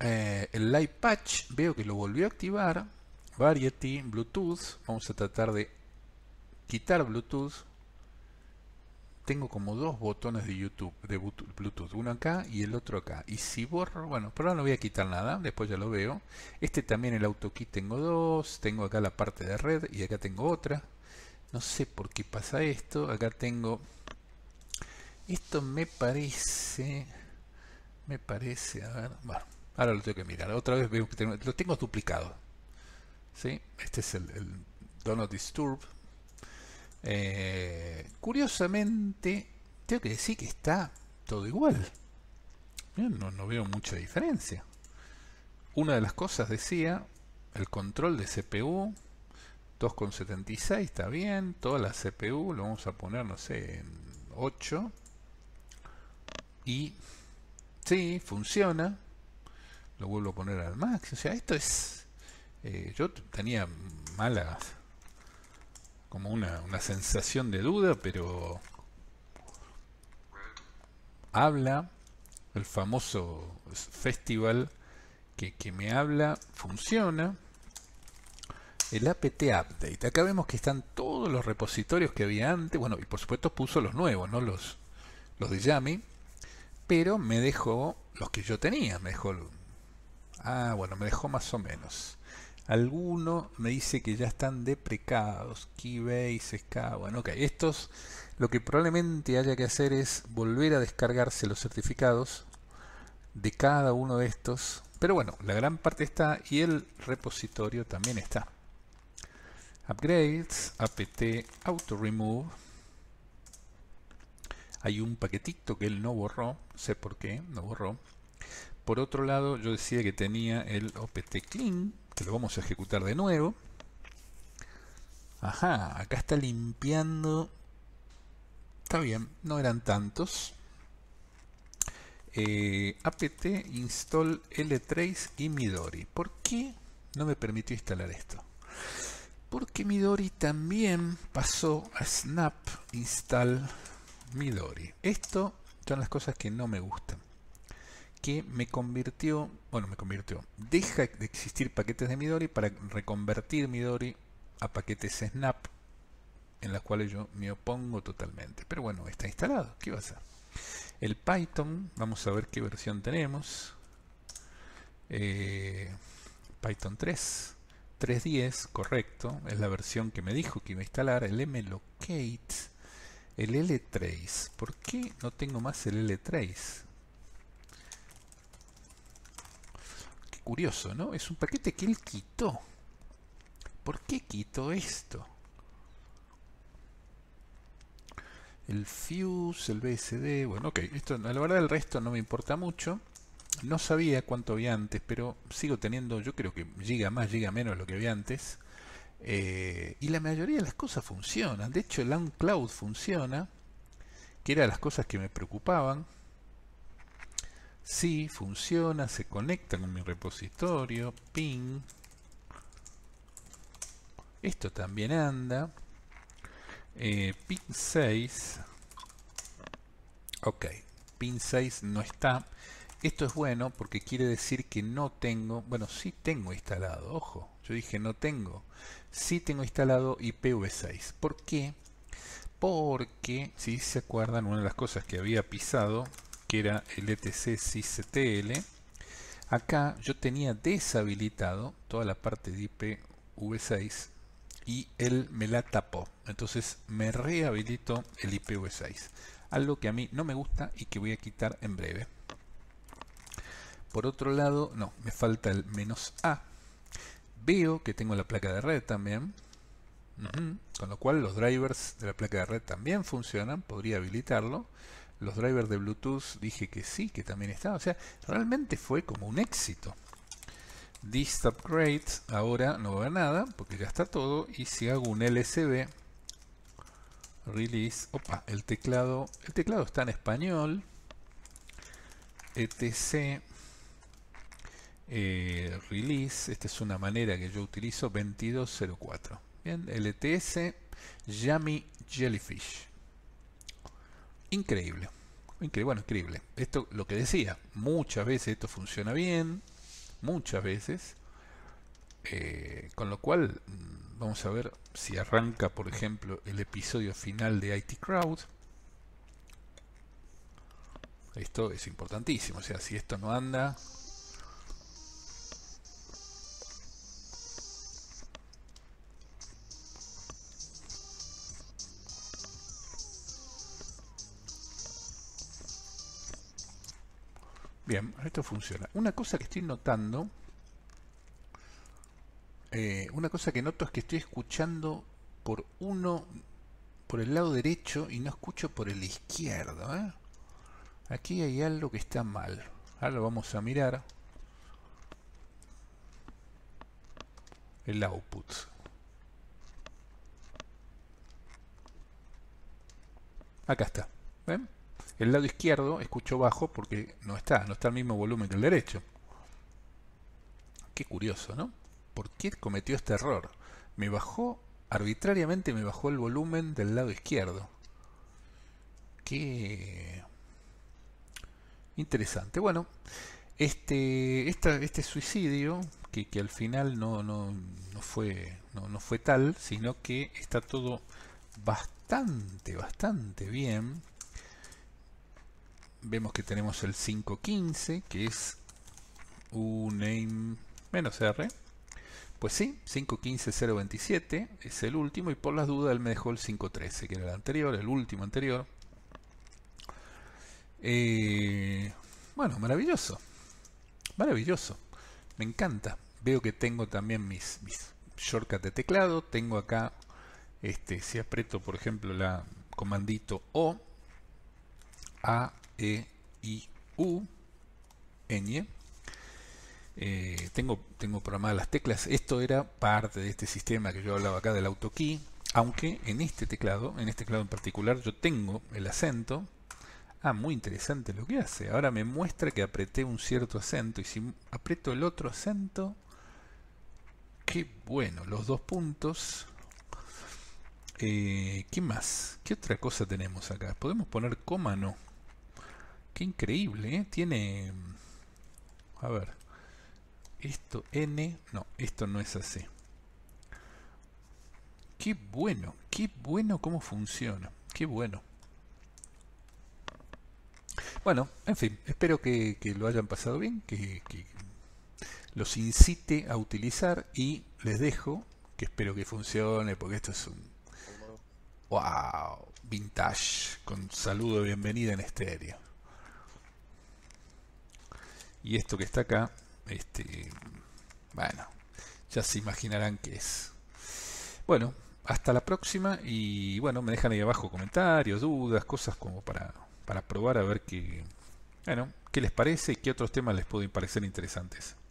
Eh, el Live Patch, veo que lo volvió a activar. Variety, Bluetooth. Vamos a tratar de quitar Bluetooth. Tengo como dos botones de YouTube, de Bluetooth, uno acá y el otro acá. Y si borro, bueno, pero ahora no voy a quitar nada, después ya lo veo. Este también, el AutoKit, tengo dos. Tengo acá la parte de red y acá tengo otra. No sé por qué pasa esto. Acá tengo esto me parece, me parece, a ver, bueno, ahora lo tengo que mirar. Otra vez que lo tengo duplicado. ¿sí? Este es el, Donut Disturb. Eh, curiosamente, tengo que decir que está todo igual. no, no veo mucha diferencia. Una de las cosas decía, el control de CPU, 2,76 está bien, toda la CPU lo vamos a poner, no sé, en 8 y sí, funciona. Lo vuelvo a poner al max. O sea, esto es... Eh, yo tenía mala... Como una, una sensación de duda, pero... Habla el famoso festival que, que, me habla, funciona. El apt update. Acá vemos que están todos los repositorios que había antes. Bueno, y por supuesto puso los nuevos, ¿no? Los, los de Yami pero me dejó los que yo tenía, me dejó... Ah, bueno, me dejó más o menos. Alguno me dice que ya están deprecados, Keybase, SK, bueno, ok, estos lo que probablemente haya que hacer es volver a descargarse los certificados de cada uno de estos, pero bueno, la gran parte está y el repositorio también está. Upgrades, apt, auto remove, hay un paquetito que él no borró, sé por qué, no borró. Por otro lado, yo decía que tenía el opt clean, que lo vamos a ejecutar de nuevo. Ajá, acá está limpiando. Está bien, no eran tantos. Eh, apt install l3 y midori. ¿Por qué no me permitió instalar esto? Porque midori también pasó a snap install Midori. Esto son las cosas que no me gustan. Que me convirtió, bueno, me convirtió, deja de existir paquetes de Midori para reconvertir Midori a paquetes Snap, en las cuales yo me opongo totalmente. Pero bueno, está instalado, ¿qué va a El Python, vamos a ver qué versión tenemos. Eh, Python 3, 3.10, correcto, es la versión que me dijo que iba a instalar, el mlocate el L3. ¿Por qué no tengo más el L3? Qué curioso, ¿no? Es un paquete que él quitó. ¿Por qué quitó esto? El Fuse, el BSD... Bueno, ok. Esto, la verdad el resto no me importa mucho. No sabía cuánto había antes, pero sigo teniendo, yo creo que llega más, llega menos lo que había antes. Eh, y la mayoría de las cosas funcionan. De hecho, el uncloud funciona, que era las cosas que me preocupaban. Sí, funciona, se conectan con mi repositorio, ping. Esto también anda. Eh, ping 6. Ok, pin 6 no está. Esto es bueno porque quiere decir que no tengo, bueno, sí tengo instalado, ojo, yo dije, no tengo. Sí tengo instalado IPv6. ¿Por qué? Porque, si se acuerdan, una de las cosas que había pisado, que era el etc sysctl, acá yo tenía deshabilitado toda la parte de IPv6 y él me la tapó. Entonces me rehabilitó el IPv6. Algo que a mí no me gusta y que voy a quitar en breve. Por otro lado, no, me falta el menos A Veo que tengo la placa de red también. Con lo cual los drivers de la placa de red también funcionan. Podría habilitarlo. Los drivers de Bluetooth dije que sí, que también están. O sea, realmente fue como un éxito. Dist upgrade ahora no va a haber nada porque ya está todo. Y si hago un LSB release, opa, el teclado, el teclado está en español. etc eh, release, esta es una manera que yo utilizo, 2204. Bien, LTS Yami... Jellyfish. Increíble. Increíble, bueno, increíble. Esto lo que decía, muchas veces esto funciona bien, muchas veces. Eh, con lo cual, mm, vamos a ver si arranca, por ejemplo, el episodio final de IT Crowd. Esto es importantísimo, o sea, si esto no anda, Bien, esto funciona. Una cosa que estoy notando, eh, una cosa que noto es que estoy escuchando por uno, por el lado derecho y no escucho por el izquierdo. ¿eh? Aquí hay algo que está mal. Ahora lo vamos a mirar. El output. Acá está. ¿Ven? El lado izquierdo escuchó bajo porque no está, no está al mismo volumen que el derecho. Qué curioso, ¿no? ¿Por qué cometió este error? Me bajó, arbitrariamente me bajó el volumen del lado izquierdo. Qué interesante. Bueno, este, esta, este suicidio, que, al final no, no, no fue, no, no fue tal, sino que está todo bastante, bastante bien vemos que tenemos el 515, que es un uname menos R. Pues sí, 515027 es el último y por las dudas él me dejó el 513, que era el anterior, el último anterior. Eh, bueno, maravilloso. Maravilloso. Me encanta. Veo que tengo también mis, mis shortcuts de teclado. Tengo acá, este, si aprieto por ejemplo la comandito O, A, e, I, U, Ñ. Eh, tengo, tengo programadas las teclas. Esto era parte de este sistema que yo hablaba acá del AutoKey. Aunque en este teclado, en este teclado en particular, yo tengo el acento. Ah, muy interesante lo que hace. Ahora me muestra que apreté un cierto acento. Y si aprieto el otro acento... Qué bueno, los dos puntos. Eh, ¿Qué más? ¿Qué otra cosa tenemos acá? ¿Podemos poner coma? No. Qué increíble, ¿eh? Tiene... A ver. Esto N... No, esto no es así. Qué bueno, qué bueno cómo funciona. Qué bueno. Bueno, en fin, espero que, lo hayan pasado bien, que, los incite a utilizar y les dejo, que espero que funcione, porque esto es un... ¡Wow! Vintage, con saludo de bienvenida en estéreo. Y esto que está acá, este, bueno, ya se imaginarán qué es. Bueno, hasta la próxima y bueno, me dejan ahí abajo comentarios, dudas, cosas como para, para probar a ver qué, bueno, qué les parece y qué otros temas les pueden parecer interesantes.